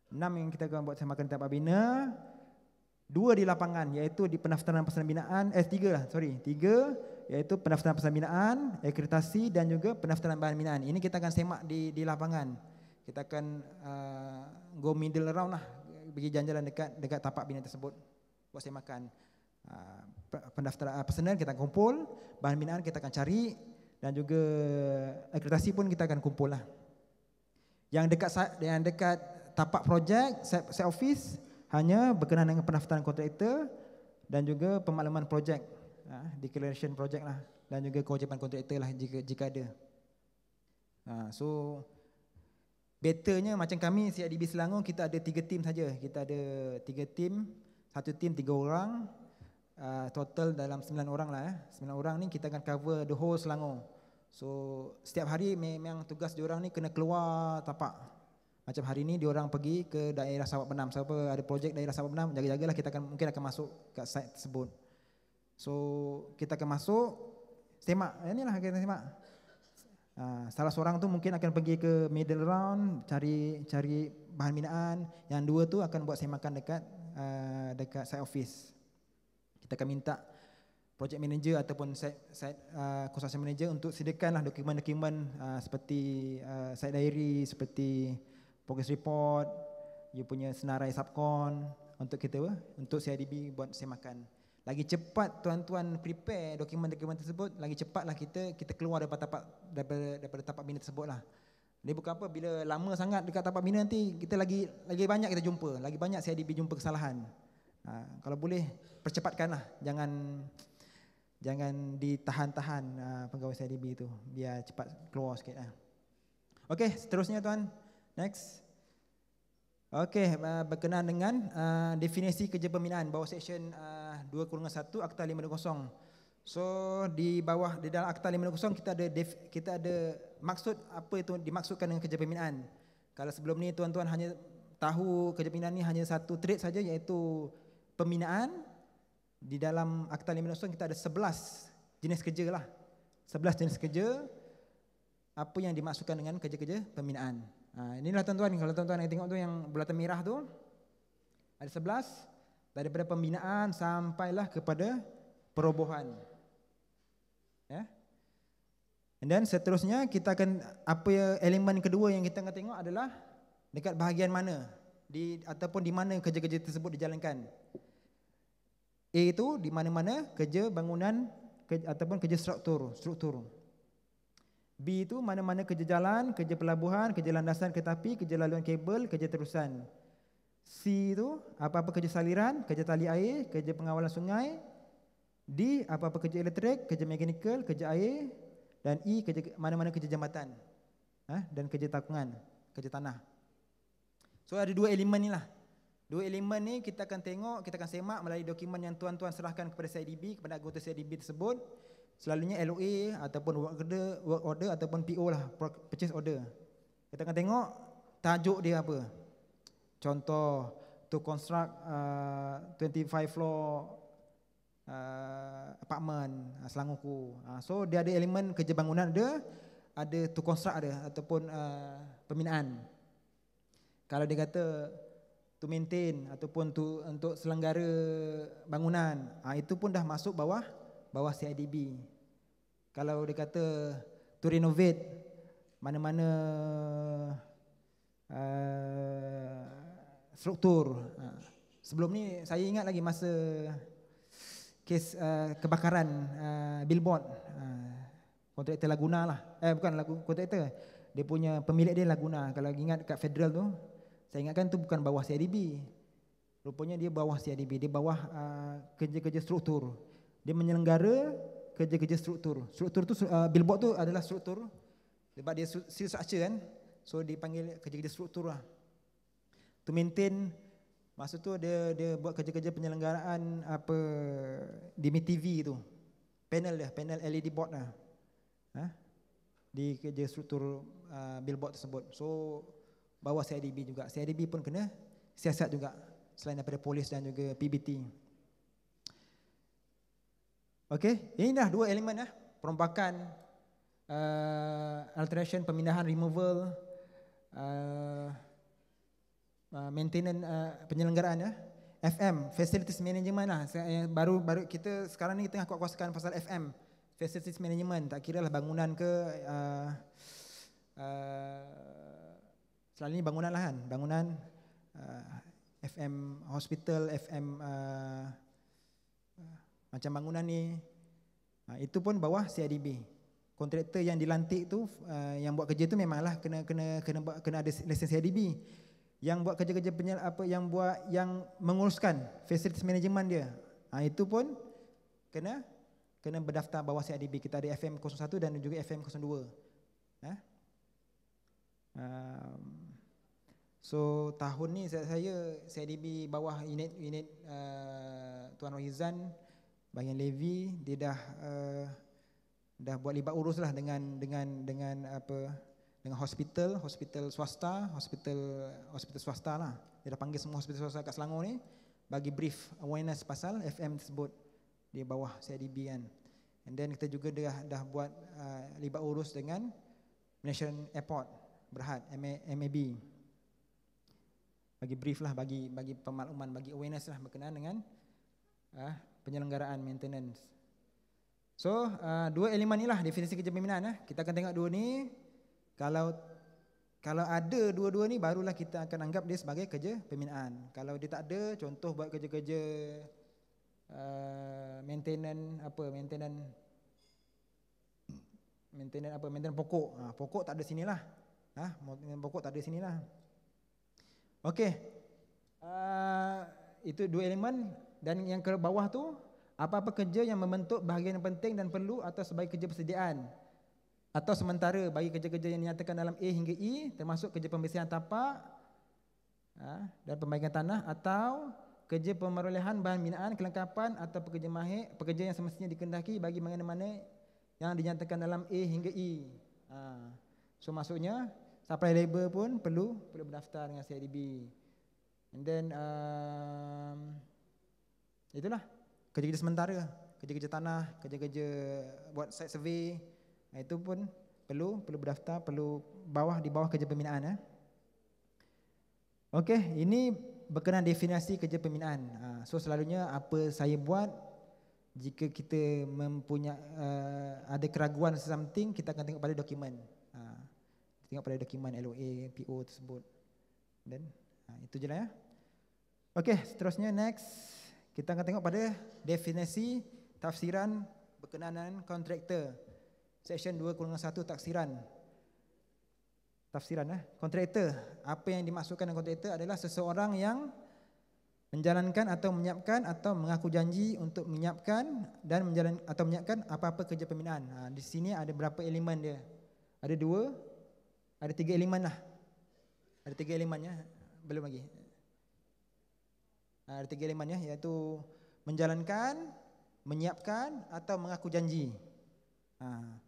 Enam yang kita akan buat semakan di tapak bina. Dua di lapangan, iaitu di pendaftaran pesanan binaan, eh tiga lah, sorry, tiga iaitu pendaftaran pesanan binaan, akreditasi dan juga pendaftaran bahan binaan. Ini kita akan semak di, di lapangan kita akan uh, go middle round lah bagi jalan-jalan dekat dekat tapak bina tersebut buat saya makan uh, pendaftaran uh, personal kita kumpul bahan binaan kita akan cari dan juga akreditasi pun kita akan kumpul lah yang dekat yang dekat tapak projek set, set office hanya berkenaan dengan pendaftaran kontraktor dan juga pemakluman projek uh, declaration projek lah dan juga kewajipan kontraktor lah jika, jika ada uh, so Betulnya macam kami CIDB Selangor kita ada tiga tim saja. Kita ada tiga tim, satu tim tiga orang. Uh, total dalam sembilan orang lah. Ya. Sembilan orang ni kita akan cover the whole Selangor. So setiap hari memang tugas diorang ni kena keluar tapak. Macam hari ni diorang pergi ke daerah Sabah Benam. Siapa ada projek daerah Sabah Benam, jaga-jagalah kita akan mungkin akan masuk ke site tersebut. So kita akan masuk semak. Inilah kita semak. Ah, salah seorang tu mungkin akan pergi ke middle round cari cari bahan minaan yang dua tu akan buat saya makan dekat uh, dekat side office kita akan minta project manager ataupun site site uh, ah, construction manager untuk sediakanlah dokumen-dokumen uh, seperti uh, site diary seperti progress report you punya senarai subcon untuk kita untuk CIDB buat saya makan lagi cepat tuan-tuan prepare dokumen-dokumen tersebut, lagi cepatlah kita kita keluar daripada tapak daripada, daripada tapak bina tersebutlah. Ini bukan apa bila lama sangat dekat tapak bina nanti kita lagi lagi banyak kita jumpa, lagi banyak saya di jumpa kesalahan. Ha, kalau boleh percepatkanlah, jangan jangan ditahan-tahan ha, pegawai saya di itu, biar cepat keluar sikitlah. Ha. Okey, seterusnya tuan. Next. Okey, ha, berkenaan dengan uh, definisi kerja pembinaan bawah section uh, Ah, dua kurungan satu akta lima kosong. So di bawah di dalam akta lima kosong kita ada def, kita ada maksud apa itu dimaksudkan dengan kerja pembinaan. Kalau sebelum ni tuan-tuan hanya tahu kerja pembinaan ni hanya satu trade saja iaitu pembinaan di dalam akta lima kosong kita ada sebelas jenis kerja lah. Sebelas jenis kerja apa yang dimaksudkan dengan kerja-kerja pembinaan. Ha, inilah tuan-tuan kalau tuan-tuan yang tengok tu yang bulatan merah tu ada sebelas daripada pembinaan sampailah kepada perobohan. Ya. And then seterusnya kita akan apa ya, elemen kedua yang kita akan tengok adalah dekat bahagian mana di ataupun di mana kerja-kerja tersebut dijalankan. A itu di mana-mana kerja bangunan ke, ataupun kerja struktur, struktur. B itu mana-mana kerja jalan, kerja pelabuhan, kerja landasan kereta api, kerja laluan kabel, kerja terusan. C tu apa-apa kerja saliran, kerja tali air, kerja pengawalan sungai. D apa-apa kerja elektrik, kerja mekanikal, kerja air dan E kerja mana-mana kerja jambatan. Ha? dan kerja takungan, kerja tanah. So ada dua elemen ni lah. Dua elemen ni kita akan tengok, kita akan semak melalui dokumen yang tuan-tuan serahkan kepada CIDB, kepada anggota CIDB tersebut. Selalunya LOA ataupun work order, work order ataupun PO lah, purchase order. Kita akan tengok tajuk dia apa contoh to construct uh, 25 floor uh, apartment uh, Selangorku. Uh, so dia ada elemen kerja bangunan ada ada to construct ada ataupun uh, pembinaan. Kalau dia kata to maintain ataupun to untuk selenggara bangunan, uh, itu pun dah masuk bawah bawah CIDB. Kalau dia kata to renovate mana-mana uh, struktur. Ha. Sebelum ni saya ingat lagi masa kes uh, kebakaran uh, billboard uh, kontraktor Laguna lah. Eh bukan lagu kontraktor. Dia punya pemilik dia Laguna. Kalau ingat kat federal tu, saya ingatkan tu bukan bawah CDB. Rupanya dia bawah CDB. dia bawah uh, kerja-kerja struktur. Dia menyelenggara kerja-kerja struktur. Struktur tu uh, billboard tu adalah struktur sebab dia structure kan. So dipanggil kerja-kerja struktur lah to maintain masa tu dia dia buat kerja-kerja penyelenggaraan apa Dimi TV tu. Panel dia, panel LED board lah. Ha? Di kerja struktur uh, billboard tersebut. So bawah CIDB juga. CIDB pun kena siasat juga selain daripada polis dan juga PBT. Okey, ini dah dua elemen lah. Perompakan, uh, alteration, pemindahan, removal, uh, Ah, maintenance uh, penyelenggaraan ya. FM, facilities management lah. Eh, baru baru kita sekarang ni kita tengah kuat-kuasakan pasal FM, facilities management. Tak kira lah bangunan ke uh, ah, uh, selalu ni bangunan lah kan, bangunan uh, FM hospital, FM uh, uh, macam bangunan ni. Uh, itu pun bawah CIDB. Kontraktor yang dilantik tu uh, yang buat kerja tu memanglah kena kena kena kena ada lesen CIDB yang buat kerja-kerja penyel, apa yang buat yang menguruskan facilities management dia. Ha, itu pun kena kena berdaftar bawah CIDB. Kita ada FM 01 dan juga FM 02. Ha? Um, so tahun ni saya, saya CIDB bawah unit unit uh, Tuan Rohizan bahagian Levi dia dah uh, dah buat libat urus lah dengan dengan dengan apa dengan hospital, hospital swasta, hospital hospital swasta lah. Dia dah panggil semua hospital swasta kat Selangor ni bagi brief awareness pasal FM tersebut di bawah CIDB kan. And then kita juga dah dah buat uh, libat urus dengan Malaysian Airport Berhad MAB. Bagi brief lah bagi bagi pemakluman bagi awareness lah berkenaan dengan uh, penyelenggaraan maintenance. So, uh, dua elemen inilah definisi kerja pembinaan eh. Kita akan tengok dua ni kalau kalau ada dua-dua ni barulah kita akan anggap dia sebagai kerja pembinaan. Kalau dia tak ada, contoh buat kerja-kerja uh, maintenance apa, maintenance maintenance apa, maintenance pokok. Ha, pokok tak ada sinilah. Ha, pokok tak ada sinilah. Okey. Uh, itu dua elemen dan yang ke bawah tu apa-apa kerja yang membentuk bahagian yang penting dan perlu atau sebagai kerja persediaan atau sementara bagi kerja-kerja yang dinyatakan dalam A hingga I e, termasuk kerja pembersihan tapak ha, dan pembaikan tanah atau kerja pemerolehan bahan binaan kelengkapan atau pekerja mahir pekerja yang semestinya dikendaki bagi mana-mana yang dinyatakan dalam A hingga I. E. Ha. so maksudnya supply labor pun perlu perlu berdaftar dengan CDB. and then um, itulah kerja-kerja sementara kerja-kerja tanah kerja-kerja buat site survey itu pun perlu perlu berdaftar, perlu bawah di bawah kerja pembinaan ya. Eh. Okey, ini berkenaan definisi kerja pembinaan. Ah, so selalunya apa saya buat jika kita mempunyai uh, eh, ada keraguan something kita akan tengok pada dokumen. Uh, tengok pada dokumen LOA, PO tersebut. Dan uh, itu je lah ya. Okey, seterusnya next kita akan tengok pada definisi tafsiran berkenaan kontraktor. Section 2 kurungan 1 taksiran. Tafsiran eh. Kontraktor. Apa yang dimaksudkan dengan kontraktor adalah seseorang yang menjalankan atau menyiapkan atau mengaku janji untuk menyiapkan dan menjalan atau menyiapkan apa-apa kerja pembinaan. Ha, di sini ada berapa elemen dia? Ada dua, ada tiga elemen lah. Ada tiga elemennya, belum lagi. Ha, ada tiga elemennya iaitu menjalankan, menyiapkan atau mengaku janji. Ha.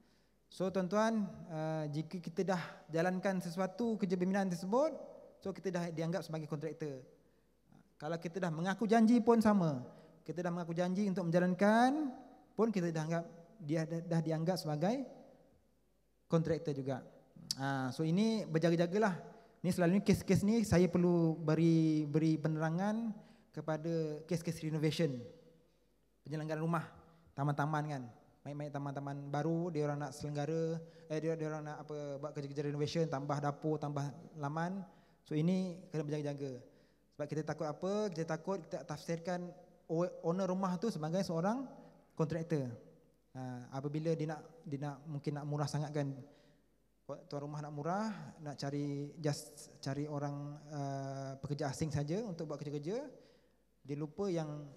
So tuan-tuan, uh, jika kita dah jalankan sesuatu kerja pembinaan tersebut, so kita dah dianggap sebagai kontraktor. Kalau kita dah mengaku janji pun sama. Kita dah mengaku janji untuk menjalankan pun kita dah anggap dia dah, dah dianggap sebagai kontraktor juga. Ha, so ini berjaga-jagalah. Ini selalu kes-kes ni saya perlu beri beri penerangan kepada kes-kes renovation penyelenggaraan rumah taman-taman kan Main-main taman-taman baru dia orang nak selenggara eh dia orang nak apa buat kerja-kerja renovation, tambah dapur, tambah laman. So ini kena berjaga-jaga. Sebab kita takut apa? Kita takut kita tafsirkan owner rumah tu sebagai seorang kontraktor. Ha, apabila dia nak dia nak mungkin nak murah sangat kan tuan rumah nak murah, nak cari just cari orang uh, pekerja asing saja untuk buat kerja-kerja, dia lupa yang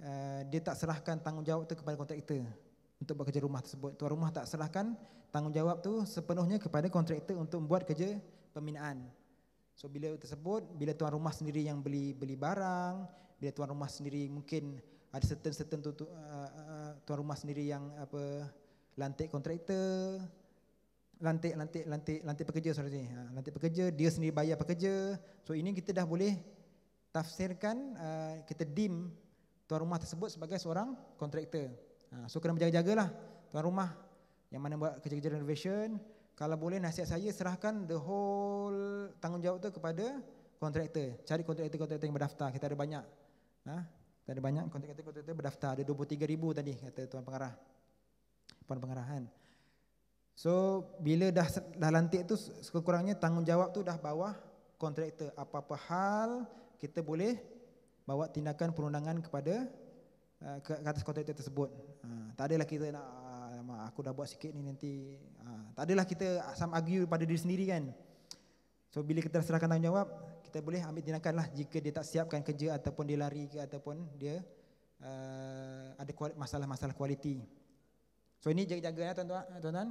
uh, dia tak serahkan tanggungjawab tu kepada kontraktor untuk buat kerja rumah tersebut. Tuan rumah tak serahkan tanggungjawab tu sepenuhnya kepada kontraktor untuk buat kerja pembinaan. So bila tersebut, bila tuan rumah sendiri yang beli beli barang, bila tuan rumah sendiri mungkin ada certain certain tu, tu uh, uh, tuan rumah sendiri yang apa lantik kontraktor, lantik lantik lantik lantik pekerja sorry ni, uh, lantik pekerja dia sendiri bayar pekerja. So ini kita dah boleh tafsirkan uh, kita dim tuan rumah tersebut sebagai seorang kontraktor. Ha, so kena berjaga-jagalah tuan rumah yang mana buat kerja-kerja renovation. Kalau boleh nasihat saya serahkan the whole tanggungjawab tu kepada kontraktor. Cari kontraktor-kontraktor yang berdaftar. Kita ada banyak. Ha? Kita ada banyak kontraktor-kontraktor berdaftar. Ada 23 ribu tadi kata tuan pengarah. Puan pengarahan. So bila dah dah lantik tu sekurang-kurangnya tanggungjawab tu dah bawah kontraktor. Apa-apa hal kita boleh bawa tindakan perundangan kepada uh, ke atas kontraktor tersebut. Ha, tak adalah kita nak uh, aku dah buat sikit ni nanti uh, tak adalah kita some argue pada diri sendiri kan so bila kita dah serahkan tanggungjawab kita boleh ambil tindakan lah jika dia tak siapkan kerja ataupun dia lari ke ataupun dia uh, ada masalah-masalah kualiti so ini jaga-jaga ya tuan-tuan eh,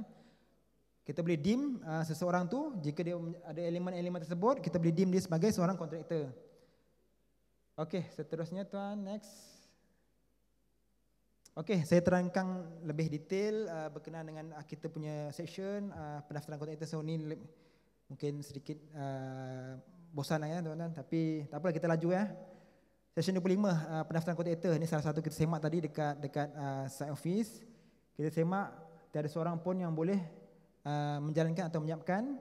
kita boleh dim uh, seseorang tu jika dia ada elemen-elemen tersebut kita boleh dim dia sebagai seorang kontraktor Okey, seterusnya tuan next Okey, saya terangkan lebih detail uh, berkenaan dengan uh, kita punya section uh, pendaftaran kontraktor tahun ni mungkin sedikit uh, bosan lah ya tuan-tuan tapi tak apalah kita laju ya. Session 25 uh, pendaftaran kontraktor ni salah satu kita semak tadi dekat dekat uh, side office. Kita semak tiada seorang pun yang boleh uh, menjalankan atau menyiapkan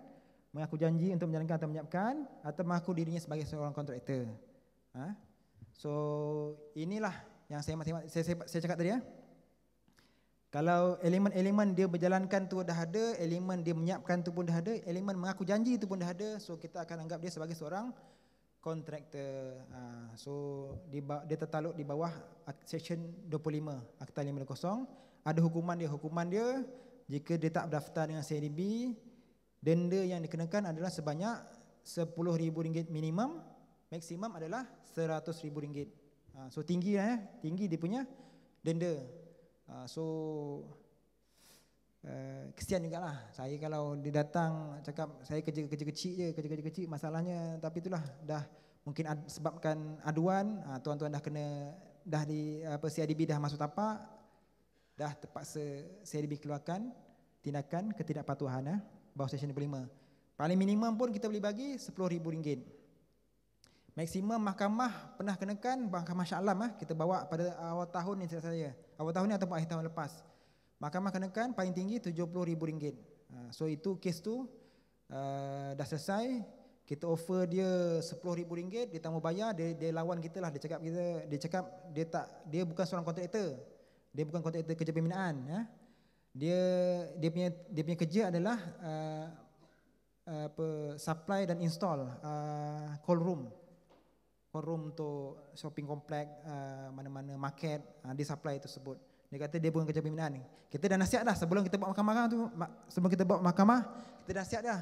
mengaku janji untuk menjalankan atau menyiapkan atau mengaku dirinya sebagai seorang kontraktor. Ha? So inilah yang saya saya, saya, saya cakap tadi ya. Kalau elemen-elemen dia berjalankan tu dah ada, elemen dia menyiapkan tu pun dah ada, elemen mengaku janji tu pun dah ada, so kita akan anggap dia sebagai seorang kontraktor. Ha, so dia, dia tertaluk di bawah section 25 Akta 50. Ada hukuman dia, hukuman dia jika dia tak berdaftar dengan CDB, denda yang dikenakan adalah sebanyak RM10,000 minimum, maksimum adalah RM100,000. Ah, so tinggi lah eh. Tinggi dia punya denda. Ah, so eh, kesian juga lah. Saya kalau dia datang cakap saya kerja kerja kecil je, kerja kerja kecil masalahnya tapi itulah dah mungkin sebabkan aduan ah, tuan-tuan dah kena dah di apa CIDB dah masuk tapak dah terpaksa CIDB keluarkan tindakan ketidakpatuhan eh, bawah session 25. Paling minimum pun kita boleh bagi RM10,000 maksimum mahkamah pernah kenakan mahkamah syaklam ah eh, kita bawa pada awal tahun ni saya awal tahun ni ataupun akhir tahun lepas mahkamah kenakan paling tinggi RM70,000 uh, ha, so itu kes tu uh, dah selesai kita offer dia RM10,000 dia tambah bayar dia, dia lawan kita lah dia cakap kita dia cakap dia tak dia bukan seorang kontraktor dia bukan kontraktor kerja pembinaan ya dia dia punya dia punya kerja adalah uh, uh, apa supply dan install uh, call room room tu, shopping complex, uh, mana-mana market, uh, dia supply tersebut. Dia kata dia bukan kerja pembinaan ni. Kita dah nasihat dah sebelum kita buat mahkamah tu, sebelum kita buat mahkamah, kita dah nasihat dah.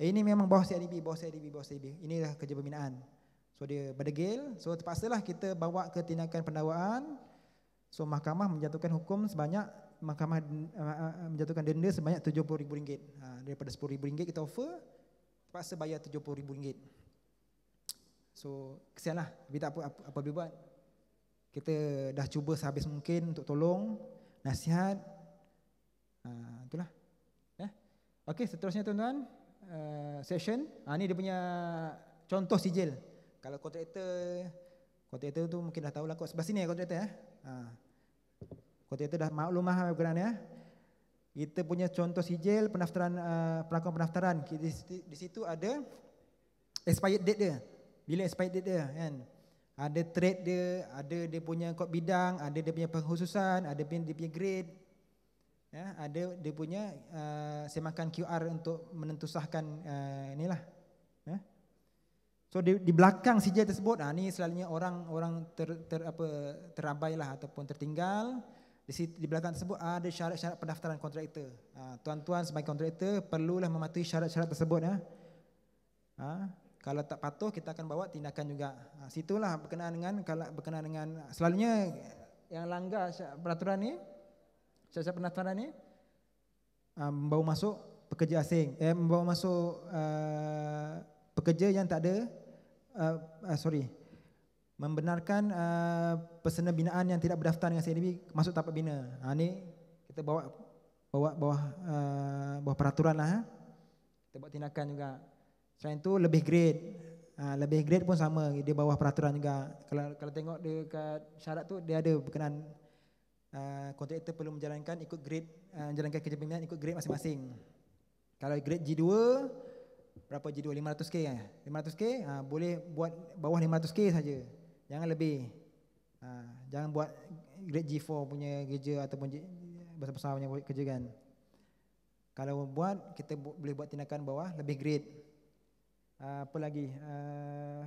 Eh, ini memang bawah CIDB, bawah CIDB, bawah CIDB. Inilah kerja pembinaan. So dia berdegil, so terpaksa lah kita bawa ke tindakan pendawaan. So mahkamah menjatuhkan hukum sebanyak mahkamah uh, uh, uh, menjatuhkan denda sebanyak RM70,000. Ha, daripada RM10,000 kita offer, terpaksa bayar RM70,000. So kesian lah Tapi tak apa, apa, apa boleh buat Kita dah cuba sehabis mungkin Untuk tolong Nasihat uh, Itulah eh? Ya. Okay seterusnya tuan-tuan uh, Session uh, Ni dia punya Contoh sijil Kalau kontraktor Kontraktor tu mungkin dah tahu lah. Sebelah sini ya kontraktor eh? Ya? Ha. uh, Kontraktor dah maklum lah Berkenaan ya kita punya contoh sijil pendaftaran uh, eh, pelakon pendaftaran di situ, di situ ada expired date dia bila expired dia kan. Ada trade dia, ada dia punya kod bidang, ada dia punya pengkhususan, ada dia punya, grade. Ya, ada dia punya uh, semakan QR untuk menentusahkan uh, inilah. Ya. So di, di belakang CJ tersebut, ah ni selalunya orang-orang ter, ter apa terabailah ataupun tertinggal. Di, situ, di belakang tersebut ada syarat-syarat pendaftaran kontraktor. Ah, tuan-tuan sebagai kontraktor perlulah mematuhi syarat-syarat tersebut ya. Ah kalau tak patuh kita akan bawa tindakan juga. Ha, situlah berkenaan dengan kalau berkenaan dengan selalunya yang langgar peraturan ni saya siapa peraturan ni ha, membawa masuk pekerja asing eh membawa masuk uh, pekerja yang tak ada uh, uh, sorry membenarkan uh, personel binaan yang tidak berdaftar dengan CDB masuk tapak bina. Ha, ni kita bawa bawa bawah uh, bawah peraturan lah. Ha. Kita buat tindakan juga. Selain itu lebih grade. Ha, lebih grade pun sama, dia bawah peraturan juga. Kalau kalau tengok dekat syarat tu, dia ada berkenaan uh, kontraktor perlu menjalankan ikut grade, uh, menjalankan kerja pembinaan ikut grade masing-masing. Kalau grade G2, berapa G2? 500K eh? 500K, ha, boleh buat bawah 500K saja. Jangan lebih. Ha, jangan buat grade G4 punya kerja ataupun G, besar-besar punya kerja kan. Kalau buat, kita bu- boleh buat tindakan bawah lebih grade. Ah, apa lagi? Ah,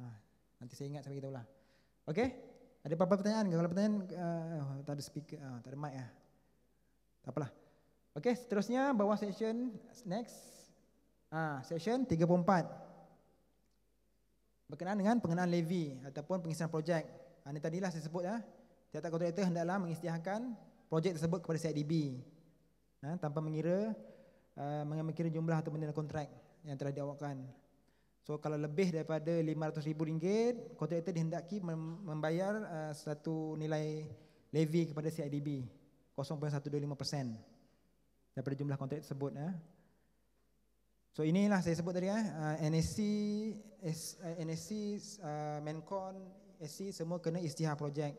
ah, nanti saya ingat sampai kita ulang. Okey? Ada apa-apa pertanyaan? Kalau pertanyaan, uh, tak ada speaker, uh, tak ada mic ya. Tak apalah. Okey, seterusnya bawah session next. Ah, uh, section 34. Berkenaan dengan pengenalan levy ataupun pengisian projek. Ini uh, tadilah saya sebut ya. Tiap-tiap kontraktor hendaklah mengisytiharkan projek tersebut kepada CIDB. Uh, tanpa mengira Uh, mengambil kira jumlah atau benda kontrak yang telah diawakkan. So kalau lebih daripada RM500,000, kontraktor dihendaki membayar uh, satu nilai levy kepada CIDB 0.125% daripada jumlah kontrak tersebut. Eh. So inilah saya sebut tadi, eh. uh, uh NSC, S, uh, NSC uh, Mencon, SC semua kena istihar projek.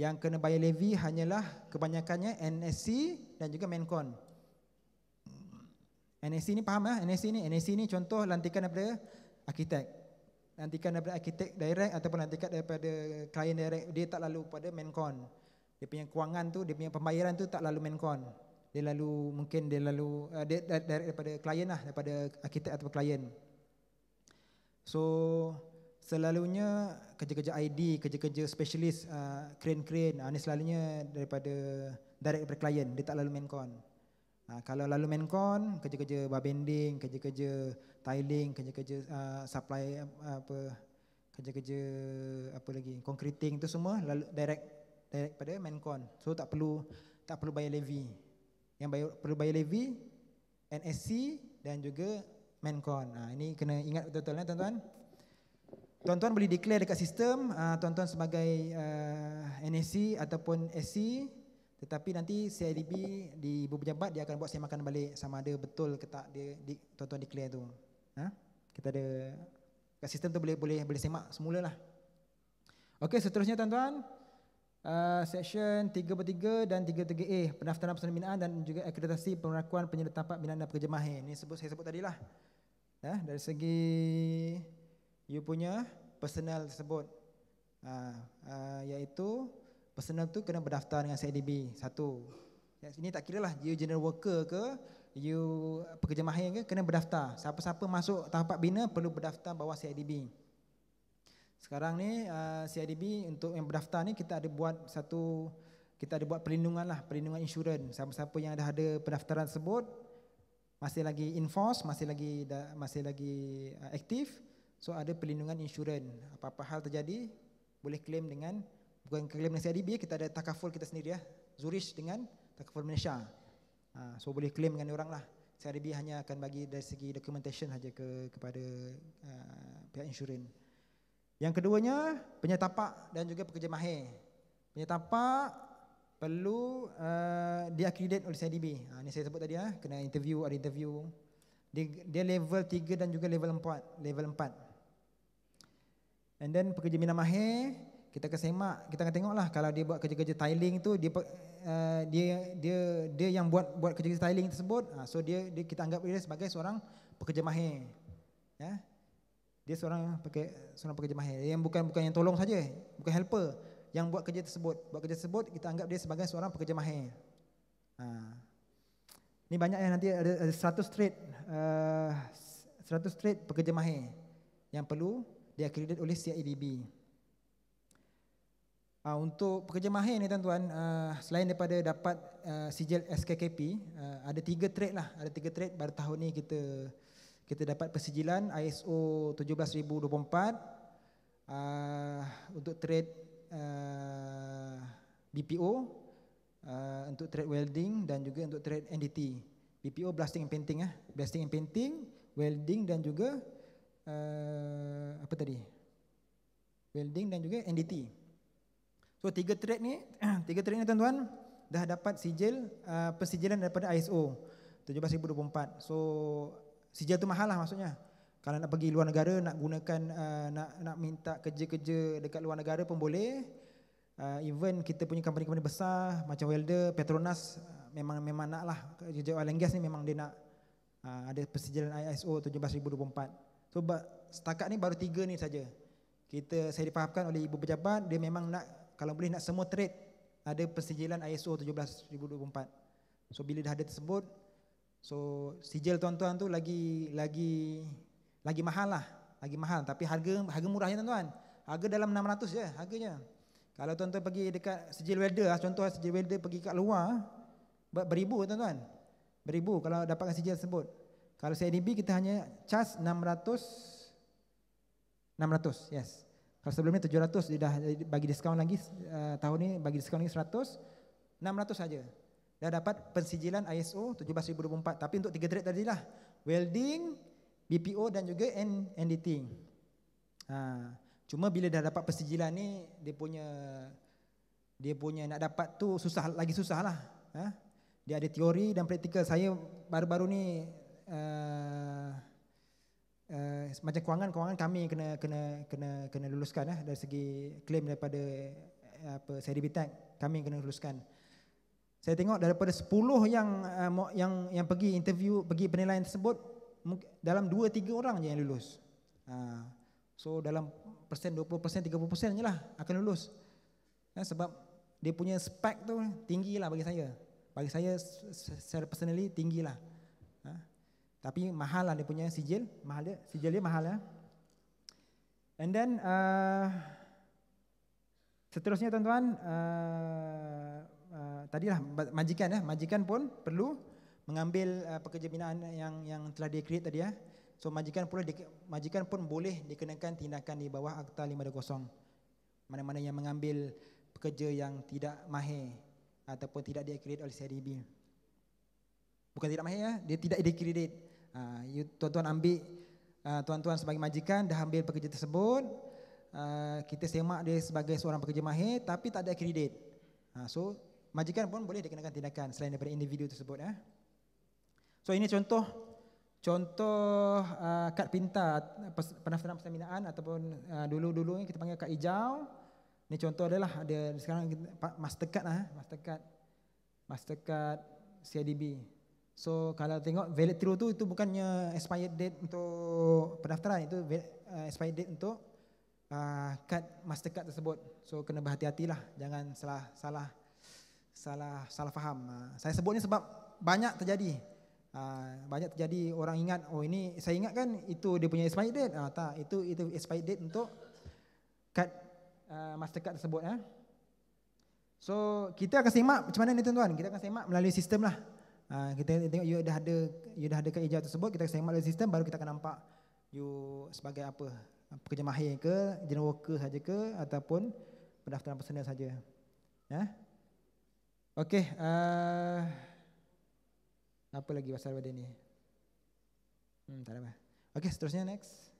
Yang kena bayar levy hanyalah kebanyakannya NSC dan juga Mencon. NSC ni faham lah, NSC ni, NSC ni contoh lantikan daripada arkitek lantikan daripada arkitek direct ataupun lantikan daripada klien direct dia tak lalu pada main con dia punya kewangan tu, dia punya pembayaran tu tak lalu main con dia lalu mungkin dia lalu uh, dia direct daripada klien lah daripada arkitek atau klien. so selalunya kerja-kerja ID, kerja-kerja specialist, uh, crane-crane uh, ni selalunya daripada direct daripada klien. dia tak lalu main con Ha, kalau lalu mencon, kerja-kerja babending, kerja-kerja tiling, kerja-kerja uh, supply uh, apa, kerja-kerja apa lagi, concreting itu semua lalu, direct direct pada mencon, So tak perlu tak perlu bayar levy. Yang bayar, perlu bayar levy NSC dan juga mencon. Ha, ah, ini kena ingat betul-betul ya, tuan-tuan. Tuan-tuan boleh declare dekat sistem tuan-tuan sebagai uh, NSC ataupun SC tetapi nanti CIDB di ibu pejabat dia akan buat saya makan balik sama ada betul ke tak dia di, tuan-tuan declare tu. Ha? Kita ada kat sistem tu boleh boleh boleh semak semula lah. Okey seterusnya tuan-tuan uh, section 3.3 dan 3.3A pendaftaran pesanan binaan dan juga akreditasi pengakuan penyedia tapak binaan dan pekerjaan Ini eh, sebut saya sebut tadi lah. Ya, dari segi you punya personal tersebut. Uh, uh, iaitu personal tu kena berdaftar dengan CDB satu. Yang sini tak kira lah you general worker ke, you pekerja mahir ke kena berdaftar. Siapa-siapa masuk tahap bina perlu berdaftar bawah CDB. Sekarang ni uh, CIDB untuk yang berdaftar ni kita ada buat satu kita ada buat perlindungan lah, perlindungan insurans. Siapa-siapa yang dah ada pendaftaran sebut masih lagi enforce, masih lagi masih lagi uh, aktif. So ada perlindungan insurans. Apa-apa hal terjadi boleh claim dengan Bukan Kerajaan Malaysia ADB, kita ada takaful kita sendiri ya. Zurich dengan takaful Malaysia. Ha, so boleh claim dengan orang lah. Saya ADB hanya akan bagi dari segi documentation saja ke, kepada uh, pihak insurans. Yang keduanya, penyetapak dan juga pekerja mahir. Penyetapak perlu uh, ha, di oleh CIDB. Ha, ini saya sebut tadi, ya, kena interview, ada interview. Dia, dia level 3 dan juga level 4. Level 4. And then pekerja minamahir, mahir, kita akan semak, kita akan tengoklah kalau dia buat kerja-kerja tiling tu dia uh, dia dia dia yang buat buat kerja-kerja tiling tersebut. Uh, so dia, dia kita anggap dia sebagai seorang pekerja mahir. Ya. Yeah? Dia seorang pakai seorang pekerja mahir yang bukan bukan yang tolong saja, bukan helper yang buat kerja tersebut. Buat kerja tersebut kita anggap dia sebagai seorang pekerja mahir. Ha. Uh, ni banyak yang nanti ada, ada 100 trade uh, 100 trade pekerja mahir yang perlu diakredit oleh CIDB. Uh, untuk pekerja mahir ni tuan-tuan, uh, selain daripada dapat uh, sijil SKKP, uh, ada tiga trade lah. Ada tiga trade pada tahun ni kita kita dapat persijilan ISO 17024 uh, untuk trade uh, BPO, uh, untuk trade welding dan juga untuk trade NDT. BPO blasting and painting ah, eh. blasting and painting, welding dan juga uh, apa tadi? Welding dan juga NDT. So tiga trade ni, tiga trade ni tuan-tuan dah dapat sijil uh, persijilan daripada ISO 17024. So sijil tu mahal lah maksudnya. Kalau nak pergi luar negara nak gunakan uh, nak nak minta kerja-kerja dekat luar negara pun boleh. Uh, even kita punya company-company besar macam Welder, Petronas uh, memang memang nak lah kerja oil and gas ni memang dia nak uh, ada persijilan ISO 17024. So but, setakat ni baru tiga ni saja. Kita saya dipahamkan oleh ibu pejabat dia memang nak kalau boleh nak semua trade ada persijilan ISO 17024. So bila dah ada tersebut, so sijil tuan-tuan tu lagi lagi lagi mahal lah, lagi mahal tapi harga harga murahnya tuan-tuan. Harga dalam 600 je harganya. Kalau tuan-tuan pergi dekat sijil welder, lah, contoh lah, sijil welder pergi kat luar beribu tuan-tuan. Beribu kalau dapatkan sijil tersebut. Kalau CDB kita hanya charge 600 600. Yes. Kalau sebelum ni 700 dia dah bagi diskaun lagi uh, tahun ni bagi diskaun lagi 100 600 saja. Dah dapat pensijilan ISO 17024 tapi untuk tiga trade tadilah welding, BPO dan juga NDT. Ha. cuma bila dah dapat persijilan ni dia punya dia punya nak dapat tu susah lagi susah lah. Ha. Dia ada teori dan praktikal. Saya baru-baru ni eh, uh, macam kewangan kewangan kami kena kena kena kena luluskan eh, dari segi claim daripada eh, apa apa Seribitek kami kena luluskan. Saya tengok daripada 10 yang uh, yang yang pergi interview pergi penilaian tersebut dalam 2 3 orang je yang lulus. Uh, so dalam persen 20% 30% je lah akan lulus. Eh, sebab dia punya spek tu tinggi lah bagi saya. Bagi saya secara personally tinggi lah. Tapi mahal lah dia punya sijil, mahal dia, sijil dia mahal lah. And then uh, seterusnya tuan-tuan, uh, uh, tadilah majikan ya, majikan pun perlu mengambil uh, pekerja binaan yang yang telah dia create tadi ya. So majikan pun, di, majikan pun boleh dikenakan tindakan di bawah Akta 520. Mana-mana yang mengambil pekerja yang tidak mahir ataupun tidak dia create oleh CRDB. Bukan tidak mahir ya, dia tidak dia create. Ah, you, tuan-tuan ambil uh, tuan-tuan sebagai majikan dah ambil pekerja tersebut uh, kita semak dia sebagai seorang pekerja mahir tapi tak ada kredit uh, so majikan pun boleh dikenakan tindakan selain daripada individu tersebut Eh. so ini contoh contoh uh, kad pintar pes, pendaftaran pertaminaan ataupun dulu dulu-dulu kita panggil kad hijau ini contoh adalah ada sekarang mastercard lah eh, mastercard mastercard CDB So kalau tengok valid through tu itu bukannya expired date untuk pendaftaran itu uh, expired date untuk uh, card Mastercard tersebut. So kena berhati-hatilah jangan salah salah salah salah faham. Uh, saya sebut ni sebab banyak terjadi. Uh, banyak terjadi orang ingat oh ini saya ingat kan itu dia punya expired date. Uh, tak, itu itu expired date untuk card uh, Mastercard tersebut ya. Eh. So kita akan simak macam mana ni tuan-tuan. Kita akan simak melalui sistem lah. Ha, kita tengok you dah ada you dah ada ke ijab tersebut kita semak dalam sistem baru kita akan nampak you sebagai apa pekerja mahir ke general worker saja ke ataupun pendaftaran personal saja ya okey uh, apa lagi pasal benda ni hmm tak ada okey seterusnya next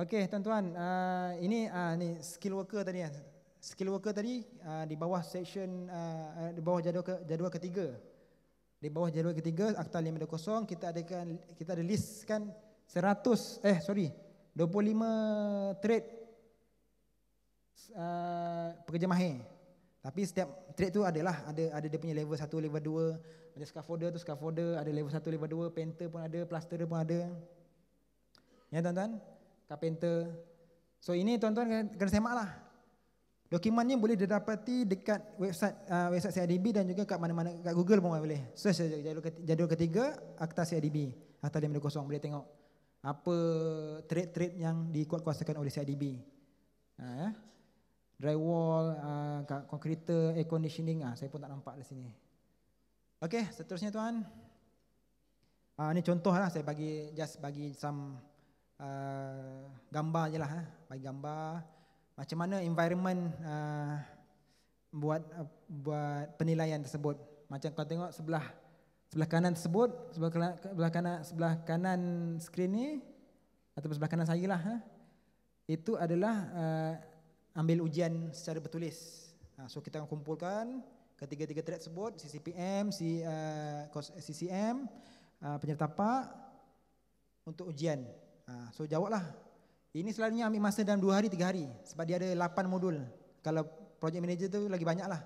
okey tuan-tuan uh, ini uh, ni skill worker tadi ya. skill worker tadi uh, di bawah section uh, di bawah jadual ke, jadual ketiga di bawah jadual ketiga akta 520 kita ada kan, kita ada list kan 100 eh sorry 25 trade uh, pekerja mahir tapi setiap trade tu adalah ada ada dia punya level 1 level 2 ada scaffolder tu scaffolder ada level 1 level 2 painter pun ada plasterer pun ada ya tuan-tuan carpenter so ini tuan-tuan kena semaklah Dokumen ni boleh didapati dekat website uh, website CIDB dan juga kat mana-mana kat Google pun boleh. Search saja jadual, jadual ketiga akta CIDB akta 50 boleh tengok apa trade-trade yang dikuatkuasakan oleh CIDB. Ha, ya. Drywall, uh, concrete, air conditioning, ah, saya pun tak nampak di sini. Okey, seterusnya tuan. Ah, uh, ini contoh lah, saya bagi just bagi some uh, gambar je lah. Eh. Bagi gambar macam mana environment uh, buat uh, buat penilaian tersebut macam kau tengok sebelah sebelah kanan tersebut sebelah kanan sebelah kanan, sebelah kanan skrin ni atau sebelah kanan saya lah huh? Ha, itu adalah uh, ambil ujian secara bertulis uh, so kita akan kumpulkan ketiga-tiga thread tersebut CCPM si uh, CCM uh, penyerta pak untuk ujian uh, so jawablah ini selalunya ambil masa dalam dua hari, tiga hari sebab dia ada lapan modul. Kalau project manager tu lagi banyak lah.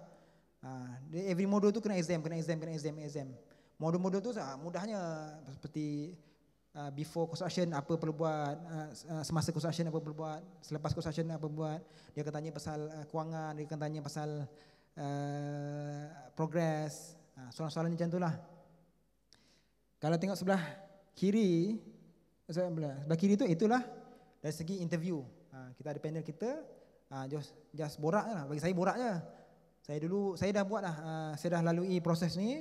Uh, every modul tu kena exam, kena exam, kena exam, exam. Modul-modul tu uh, mudahnya seperti uh, before construction apa perlu buat, uh, semasa construction apa perlu buat, selepas construction apa perlu buat. Dia akan tanya pasal uh, kewangan, dia akan tanya pasal uh, progress. Uh, soalan-soalan macam tu lah. Kalau tengok sebelah kiri, sebelah, sebelah kiri tu itulah dari segi interview. Ha, kita ada panel kita, ha, just, just borak lah. Bagi saya borak je. Saya dulu, saya dah buat lah. Ha, saya dah lalui proses ni.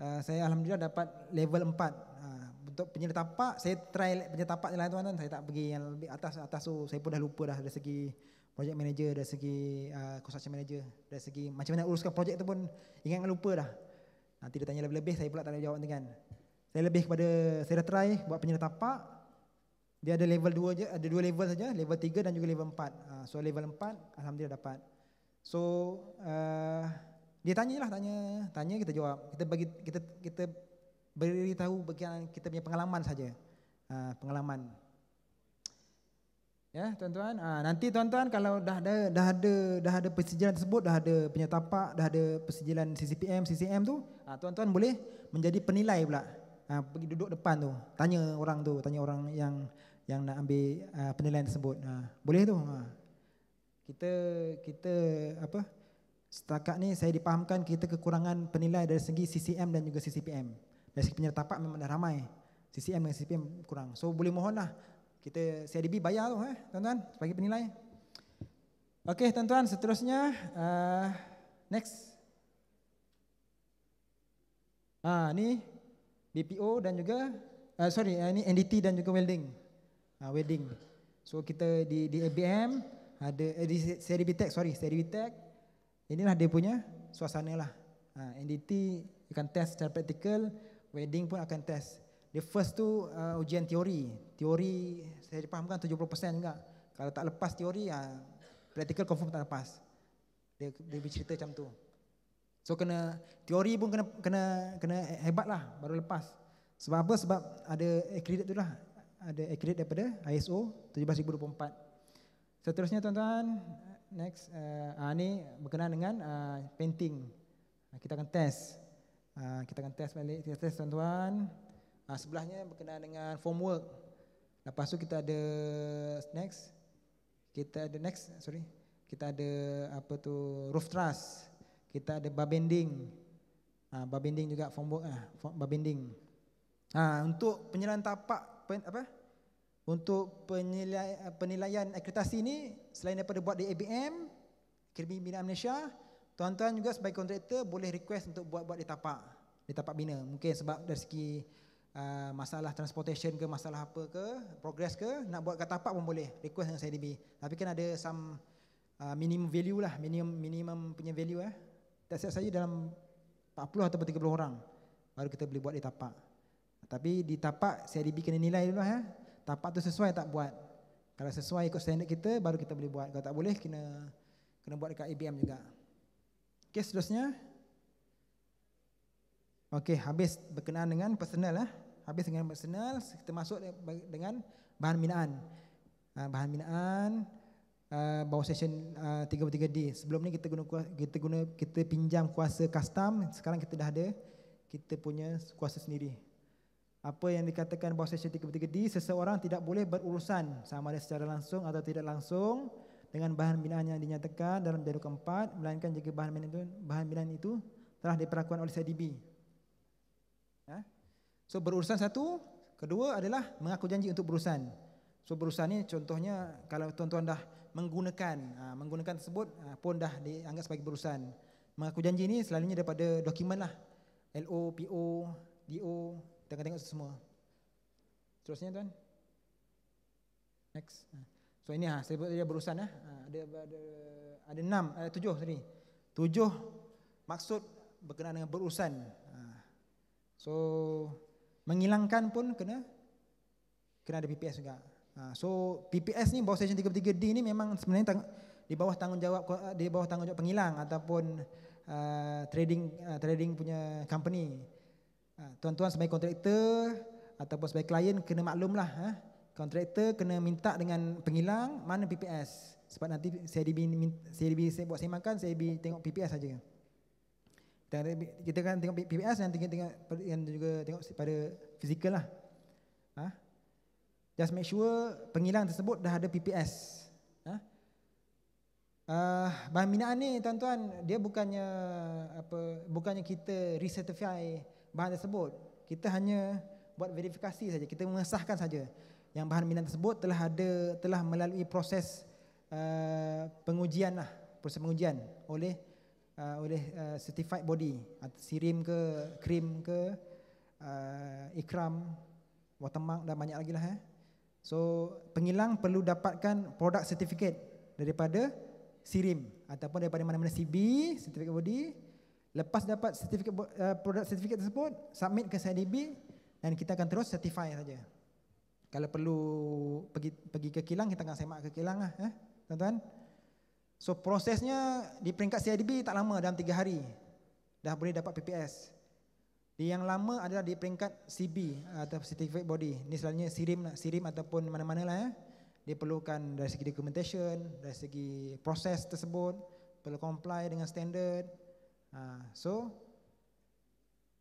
Ha, saya Alhamdulillah dapat level 4. Ha, untuk penyelidik tapak, saya try penyelidik tapak je lah tuan-tuan. Saya tak pergi yang lebih atas, atas tu. Saya pun dah lupa dah dari segi project manager, dari segi uh, construction manager. Dari segi macam mana uruskan projek tu pun ingat dengan lupa dah. Nanti dia tanya lebih-lebih, saya pula tak nak jawab dengan. Saya lebih kepada, saya dah try buat penyelidik tapak dia ada level 2 je ada dua level saja level 3 dan juga level 4 ah, so level 4 alhamdulillah dapat so uh, dia tanyalah tanya tanya kita jawab kita bagi kita kita beritahu bagian kita punya pengalaman saja uh, pengalaman ya tuan-tuan uh, nanti tuan-tuan kalau dah ada dah ada dah ada persijilan tersebut dah ada punya tapak dah ada persijilan CCPM CCM tu uh, tuan-tuan boleh menjadi penilai pula Ha, pergi duduk depan tu tanya orang tu tanya orang yang yang nak ambil uh, penilaian tersebut. Uh, boleh tu? Uh. Kita kita apa? Setakat ni saya dipahamkan kita kekurangan penilai dari segi CCM dan juga CCPM. Dari segi penyerta pak memang dah ramai. CCM dan CCPM kurang. So boleh mohonlah kita CDB bayar tu eh, tuan-tuan, bagi penilai. Okey, tuan-tuan, seterusnya uh, next. Ah, ha, ni BPO dan juga uh, sorry, ini NDT dan juga welding uh, wedding. So kita di di ABM ada eh, di seri Bitek, sorry, seri Bitek. Inilah dia punya suasana lah. Uh, ah, NDT akan test secara praktikal, wedding pun akan test. The first tu uh, ujian teori. Teori saya faham kan 70% juga. Kalau tak lepas teori, uh, praktikal confirm tak lepas. Dia, dia bercerita macam tu. So kena teori pun kena kena kena hebat lah baru lepas. Sebab apa? Sebab ada accredited eh, tu lah ada accurate daripada ISO 17024. Seterusnya tuan-tuan, next uh, eh, ini ah, berkenaan dengan uh, painting. Ah, kita akan test. Uh, kita akan test balik, kita test tuan-tuan. Uh, sebelahnya berkenaan dengan formwork. Lepas tu kita ada next. Kita ada next, sorry. Kita ada apa tu roof truss. Kita ada bar bending. Ah uh, bar bending juga formwork ah, uh, bar bending. Ah uh, untuk penyelan tapak apa? Uh, untuk penilaian, penilaian akreditasi ini selain daripada buat di ABM Akademi Bina Malaysia tuan-tuan juga sebagai kontraktor boleh request untuk buat-buat di tapak di tapak bina mungkin sebab dari segi uh, masalah transportation ke masalah apa ke progress ke nak buat kat tapak pun boleh request dengan CDB tapi kan ada some uh, minimum value lah minimum minimum punya value eh tak siap saya dalam 40 atau 30 orang baru kita boleh buat di tapak tapi di tapak CDB kena nilai dulu ya eh tapak tu sesuai tak buat. Kalau sesuai ikut standard kita baru kita boleh buat. Kalau tak boleh kena kena buat dekat IBM juga. Okey seterusnya. Okey habis berkenaan dengan personal lah. Habis dengan personal kita masuk dengan bahan binaan. Ah, bahan binaan uh, bawah session ah, uh, 33D. Sebelum ni kita guna kita guna kita pinjam kuasa custom, sekarang kita dah ada kita punya kuasa sendiri apa yang dikatakan bahawa sesi ketiga di seseorang tidak boleh berurusan sama ada secara langsung atau tidak langsung dengan bahan binaan yang dinyatakan dalam jadual keempat melainkan jika bahan binaan itu bahan binaan itu telah diperakuan oleh CDB. Ya. So berurusan satu, kedua adalah mengaku janji untuk berurusan. So berurusan ini contohnya kalau tuan-tuan dah menggunakan ha, menggunakan tersebut ha, pun dah dianggap sebagai berurusan. Mengaku janji ini selalunya daripada dokumen lah. LO, PO, DO, kita akan tengok semua. Terusnya tuan. Next. Ha. So ini ha, saya buat dia berurusan eh. Ha, ada ada ada enam, ada tujuh tadi. Tujuh maksud berkenaan dengan berurusan. Ha. So menghilangkan pun kena kena ada PPS juga. Ha, so PPS ni bawah section 33D ni memang sebenarnya tang, di bawah tanggungjawab di bawah tanggungjawab penghilang ataupun uh, trading uh, trading punya company. Ha, tuan-tuan sebagai kontraktor ataupun sebagai klien kena maklumlah eh. Kontraktor kena minta dengan pengilang mana PPS. Sebab nanti saya di saya di saya buat semakan, saya di tengok PPS saja. Kita, kan tengok PPS dan tengok, tengok dan juga tengok pada fizikal lah. Ah. Ha? Just make sure pengilang tersebut dah ada PPS. Ha? Ah. Ha? Uh, bahan binaan ni tuan-tuan dia bukannya apa bukannya kita recertify bahan tersebut. Kita hanya buat verifikasi saja, kita mengesahkan saja yang bahan minyak tersebut telah ada telah melalui proses uh, pengujian lah, proses pengujian oleh uh, oleh uh, certified body atau sirim ke krim ke uh, ikram watermark dan banyak lagi lah eh. So pengilang perlu dapatkan produk certificate daripada sirim ataupun daripada mana-mana CB certificate body Lepas dapat sertifikat uh, produk sertifikat tersebut, submit ke CDB dan kita akan terus certify saja. Kalau perlu pergi pergi ke kilang, kita akan semak ke kilang lah, eh, tuan-tuan. So prosesnya di peringkat CDB tak lama, dalam tiga hari dah boleh dapat PPS. Di yang lama adalah di peringkat CB eh, atau Certificate Body. Ini selalunya SIRIM, lah, SIRIM ataupun mana-mana lah. Eh. Dia perlukan dari segi dokumentasi, dari segi proses tersebut, perlu comply dengan standard, Ha, so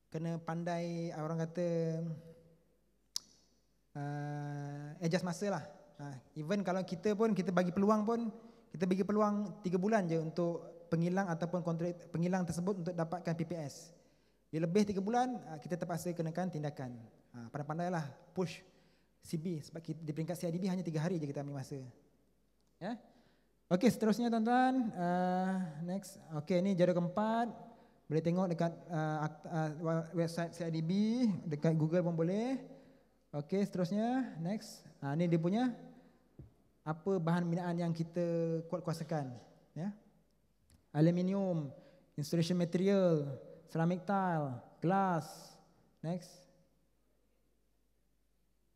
kena pandai ah, orang kata uh, adjust masa lah. Ha, even kalau kita pun kita bagi peluang pun kita bagi peluang tiga bulan je untuk penghilang ataupun kontrak penghilang tersebut untuk dapatkan PPS. Bila lebih tiga bulan kita terpaksa kenakan tindakan. Ha, pandai-pandailah push CB sebab kita, di peringkat CIDB hanya tiga hari je kita ambil masa. Ya. Yeah? Okey, seterusnya tuan-tuan, uh, next. Okey, ini jadual keempat. Boleh tengok dekat uh, uh, website CIDB, dekat Google pun boleh. Okey, seterusnya, next. Ha, ah, ini dia punya apa bahan binaan yang kita kuat kuasakan. Ya? Aluminium, insulation material, ceramic tile, glass. Next.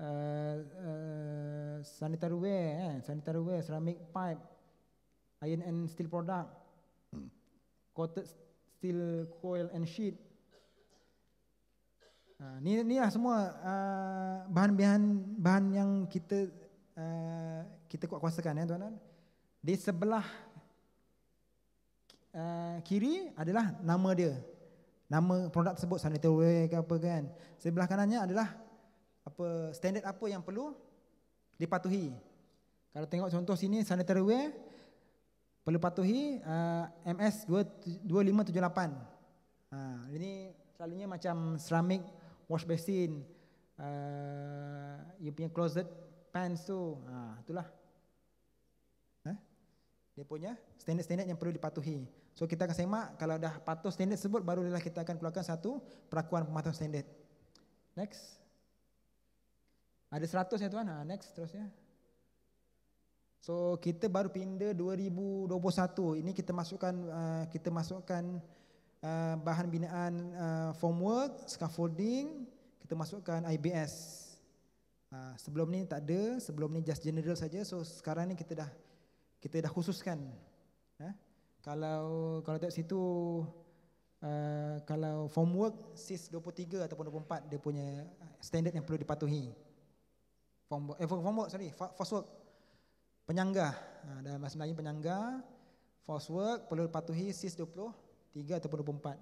Uh, uh, sanitary wear, eh? sanitary wear, ceramic pipe, iron and steel product, hmm. coated steel coil and sheet. Ha, ni ni lah semua ha, bahan-bahan uh, bahan yang kita uh, kita kuat kuasakan ya tuan-tuan. Di sebelah uh, kiri adalah nama dia. Nama produk tersebut sanitary ke apa kan. Sebelah kanannya adalah apa standard apa yang perlu dipatuhi. Kalau tengok contoh sini sanitary wear perlu patuhi uh, MS 2578. Uh, ini selalunya macam ceramic wash basin, uh, you punya closet pants tu, uh, itulah. Huh? Eh? Dia punya standard-standard yang perlu dipatuhi. So kita akan semak kalau dah patuh standard tersebut barulah kita akan keluarkan satu perakuan pematuhan standard. Next. Ada 100 ya tuan. Ha, next terusnya. So kita baru pindah 2021. Ini kita masukkan uh, kita masukkan uh, bahan binaan uh, formwork, scaffolding, kita masukkan IBS. Uh, sebelum ni tak ada, sebelum ni just general saja. So sekarang ni kita dah kita dah khususkan. Huh? Eh. Kalau kalau tak situ uh, kalau formwork SIS 23 ataupun 24 dia punya standard yang perlu dipatuhi. Formwork, eh, formwork, sorry, fastwork penyanggah ha, dalam bahasa Melayu penyanggah false work perlu patuhi sis 23 ataupun 24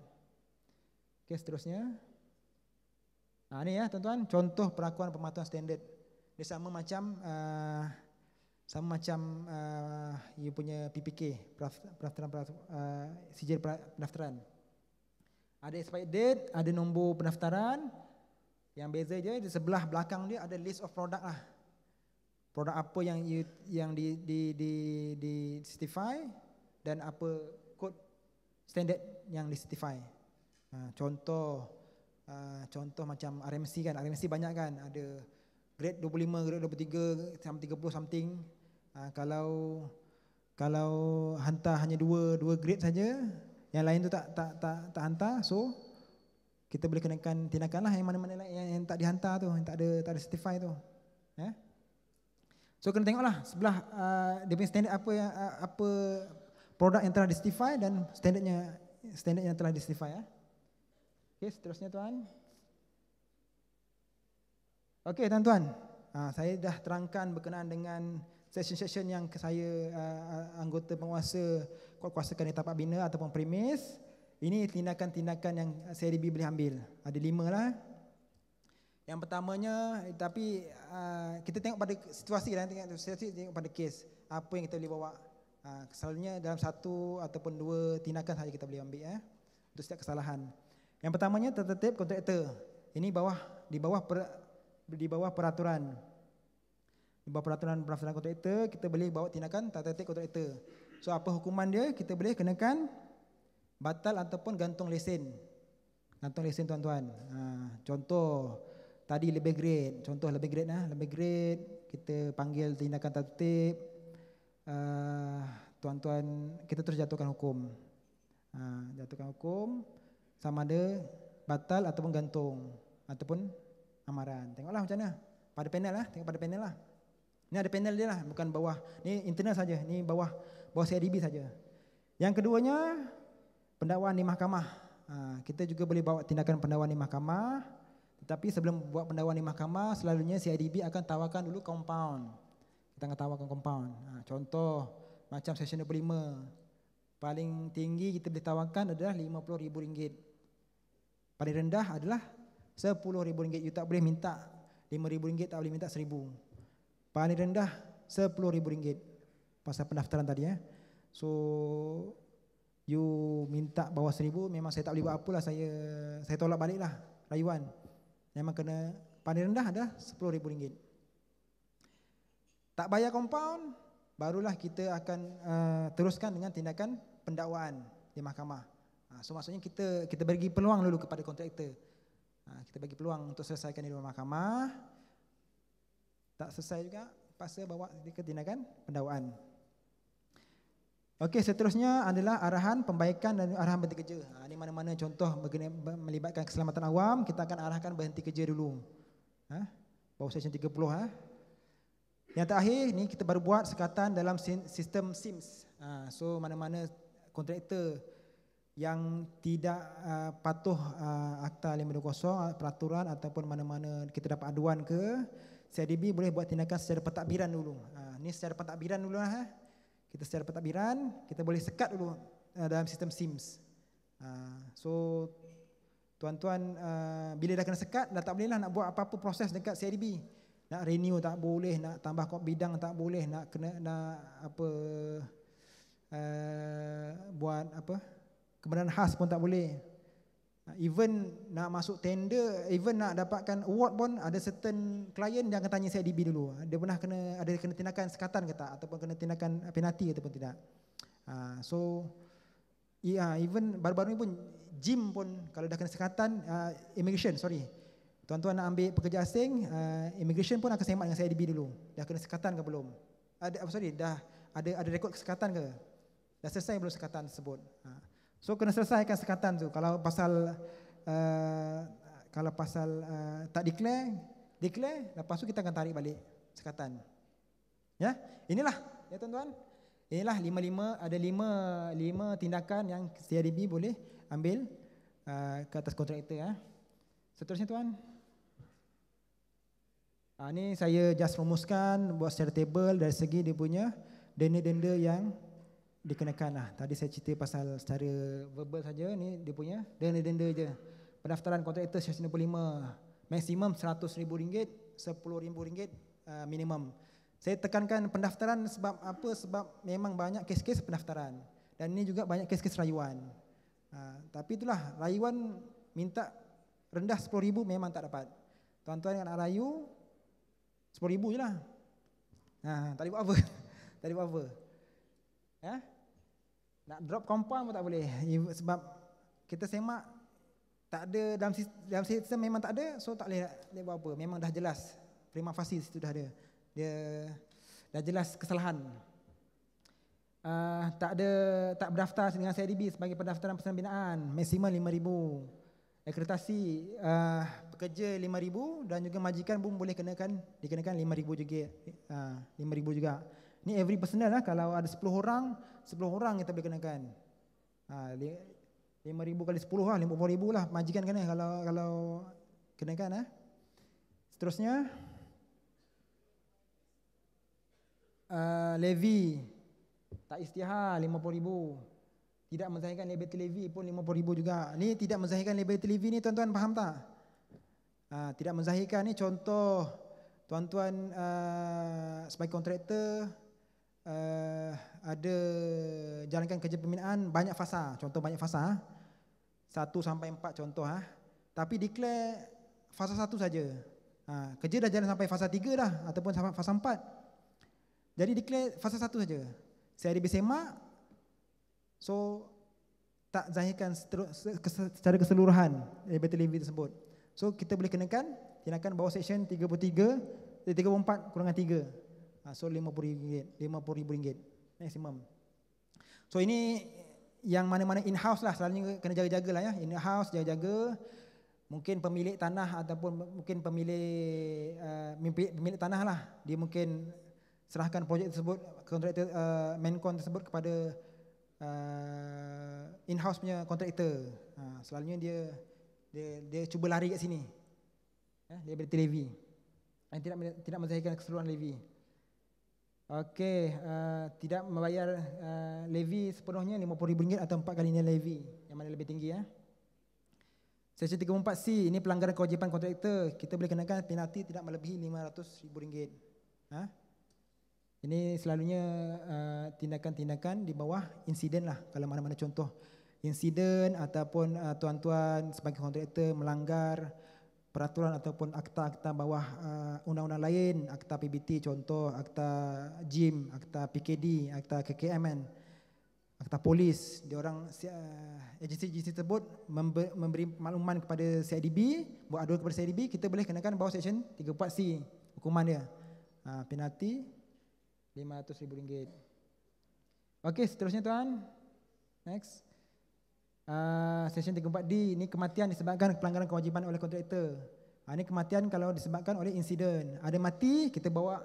okey seterusnya nah ha, ini ya tuan-tuan contoh perlakuan pematuhan standard dia sama macam uh, sama macam uh, you punya PPK pendaftaran uh, sijil pendaftaran ada expired date ada nombor pendaftaran yang beza je di sebelah belakang dia ada list of product lah produk apa yang you, yang di di di di certify dan apa kod standard yang di certify. Uh, contoh uh, contoh macam RMC kan, RMC banyak kan ada grade 25, grade 23, sampai 30 something. Uh, kalau kalau hantar hanya dua dua grade saja, yang lain tu tak tak tak tak hantar. So kita boleh kenakan tindakan lah yang mana-mana yang, yang tak dihantar tu, yang tak ada tak ada certify tu. Eh? Ya? Yeah? So kena tengoklah sebelah uh, dia punya standard apa yang uh, apa produk yang telah justify dan standardnya standard yang telah justify ya. Okey, seterusnya tuan. Okey, tuan-tuan. Uh, saya dah terangkan berkenaan dengan session-session yang saya uh, anggota penguasa kuat kuasakan di tapak bina ataupun premis. Ini tindakan-tindakan yang CDB boleh ambil. Ada lima lah. Yang pertamanya eh, tapi uh, kita tengok pada situasi dan lah, tengok situasi tengok pada kes apa yang kita boleh bawa. Uh, selalunya dalam satu ataupun dua tindakan saja kita boleh ambil eh untuk setiap kesalahan. Yang pertamanya tertetap kontraktor. Ini bawah di bawah per, di bawah peraturan. Di bawah peraturan peraturan kontraktor kita boleh bawa tindakan tertetap kontraktor. So apa hukuman dia? Kita boleh kenakan batal ataupun gantung lesen. Gantung lesen tuan-tuan. Uh, contoh tadi lebih great, contoh lebih great lah lebih great, kita panggil tindakan tertib uh, tuan-tuan kita terus jatuhkan hukum uh, jatuhkan hukum sama ada batal ataupun gantung ataupun amaran tengoklah macam mana pada panel lah tengok pada panel lah ni ada panel dia lah bukan bawah ni internal saja ni bawah bawah CDB saja yang keduanya pendakwaan di mahkamah uh, kita juga boleh bawa tindakan pendakwaan di mahkamah tetapi sebelum buat pendakwaan di mahkamah, selalunya CIDB akan tawarkan dulu compound. Kita akan tawarkan compound. Ha, contoh, macam session 25. Paling tinggi kita boleh tawarkan adalah RM50,000. Paling rendah adalah RM10,000. You tak boleh minta RM5,000, tak boleh minta RM1,000. Paling rendah RM10,000. Pasal pendaftaran tadi. Eh. So, you minta bawah seribu, memang saya tak boleh buat apalah. Saya, saya tolak balik lah rayuan. Memang kena paling rendah adalah RM10,000. Tak bayar compound, barulah kita akan uh, teruskan dengan tindakan pendakwaan di mahkamah. Ha, so maksudnya kita kita bagi peluang dulu kepada kontraktor. Ha, kita bagi peluang untuk selesaikan di luar mahkamah. Tak selesai juga, paksa bawa ke tindakan pendakwaan. Okey, seterusnya adalah arahan pembaikan dan arahan berhenti kerja. Ha, ini mana-mana contoh melibatkan keselamatan awam, kita akan arahkan berhenti kerja dulu. Ha? Bawah session 30. Ha? Yang terakhir, ni kita baru buat sekatan dalam sistem SIMS. Ha, so, mana-mana kontraktor yang tidak uh, patuh uh, Akta 520, peraturan ataupun mana-mana kita dapat aduan ke, CDB boleh buat tindakan secara pentadbiran dulu. Ha, ni secara pentadbiran dulu lah. Ha? kita secara pentadbiran kita boleh sekat dulu eh, dalam sistem SIMS. Ah, so tuan-tuan ah, bila dah kena sekat dah tak bolehlah nak buat apa-apa proses dekat CRDB. Nak renew tak boleh, nak tambah kop bidang tak boleh, nak kena nak apa eh, buat apa kebenaran khas pun tak boleh. Even nak masuk tender, even nak dapatkan award pun ada certain client yang akan tanya saya DB dulu. Ah, dia pernah kena ada kena tindakan sekatan ke tak ataupun kena tindakan ah, penalti ataupun tidak. Ah, so yeah, even baru-baru ni pun gym pun kalau dah kena sekatan uh, immigration sorry. Tuan-tuan nak ambil pekerja asing, uh, immigration pun akan semak dengan saya DB dulu. Dah kena sekatan ke belum? Ada uh, sorry, dah ada ada rekod kesekatan ke? Dah selesai belum sekatan tersebut? Uh. So kena selesaikan sekatan tu. Kalau pasal uh, kalau pasal uh, tak declare, declare lepas tu kita akan tarik balik sekatan. Ya? Inilah ya tuan-tuan. Inilah lima-lima ada lima lima tindakan yang CRDB boleh ambil uh, ke atas kontraktor ya. Eh. Seterusnya tuan. Ini ah, uh, saya just rumuskan buat share table dari segi dia punya denda-denda yang dikenakan lah. Tadi saya cerita pasal secara verbal saja ni dia punya denda-denda je. Pendaftaran kontraktor Seksyen 25 maksimum RM100,000, RM10,000 uh, minimum. Saya tekankan pendaftaran sebab apa? Sebab memang banyak kes-kes pendaftaran. Dan ini juga banyak kes-kes rayuan. Uh, tapi itulah rayuan minta rendah RM10,000 memang tak dapat. Tuan-tuan yang nak rayu RM10,000 je lah. Ha, tak ada buat apa. tak ada buat apa. Ya? Ha? Yeah? Nak drop compound pun tak boleh sebab kita semak tak ada dalam sistem, dalam sistem memang tak ada so tak boleh, boleh buat apa memang dah jelas prima facie situ dah ada dia dah jelas kesalahan uh, tak ada tak berdaftar dengan CIDB sebagai pendaftaran pesanan binaan maksimum 5000 akreditasi uh, ah, pekerja 5000 dan juga majikan pun boleh kenakan dikenakan 5000 juga uh, ah, 5000 juga ini every personal lah. Kalau ada 10 orang, 10 orang kita boleh kenakan. Ha, 5,000 kali 10 lah, ribu lah. Majikan kena kan, eh, kalau kalau kenakan lah. Eh. Terusnya, uh, eh, Levi. Tak istihar, ribu. tidak menzahirkan label Levy pun ribu juga. Ini tidak menzahirkan label Levy ni tuan-tuan faham tak? Ha, tidak menzahirkan ni contoh tuan-tuan uh, sebagai kontraktor uh, ada jalankan kerja pembinaan banyak fasa, contoh banyak fasa. Eh. satu sampai empat contoh ah. Tapi declare fasa satu saja. Ha, kerja dah jalan sampai fasa tiga dah ataupun sampai fasa empat, Jadi declare fasa satu saja. Saya ada besemak. So tak zahirkan secara keseluruhan daripada televisi tersebut. So kita boleh kenakan kenakan bawah section 33 34 kurangan Ha, so lima puluh ribu ringgit maksimum. So ini yang mana-mana in-house lah selalunya kena jaga-jaga lah ya. In-house jaga-jaga. Mungkin pemilik tanah ataupun mungkin pemilik uh, pemilik tanah lah. Dia mungkin serahkan projek tersebut kontraktor uh, ah, main tersebut kepada uh, in-house punya kontraktor. Ha, selalunya dia dia dia cuba lari kat sini. Ya, dia berarti Levi. Yang tidak tidak menzahirkan keseluruhan Levi. Okey, uh, tidak membayar uh, levy sepenuhnya RM50,000 atau empat kali levy yang mana lebih tinggi ya. Seksi 34C ini pelanggaran kewajipan kontraktor. Kita boleh kenakan penalti tidak melebihi RM500,000. Ha? Ini selalunya uh, tindakan-tindakan di bawah insiden lah kalau mana-mana contoh insiden ataupun uh, tuan-tuan sebagai kontraktor melanggar peraturan ataupun akta-akta bawah uh, undang-undang lain, akta PBT contoh, akta JIM, akta PKD, akta KKMN, kan. akta polis, dia orang uh, agensi-agensi tersebut memberi, memberi makluman kepada CIDB, buat aduan kepada CIDB, kita boleh kenakan bawah section 34C hukuman dia. Uh, penalti RM500,000. Okey, seterusnya tuan. Next. Ah, uh, 34D ini kematian disebabkan pelanggaran kewajipan oleh kontraktor. Uh, ini kematian kalau disebabkan oleh insiden. Ada mati, kita bawa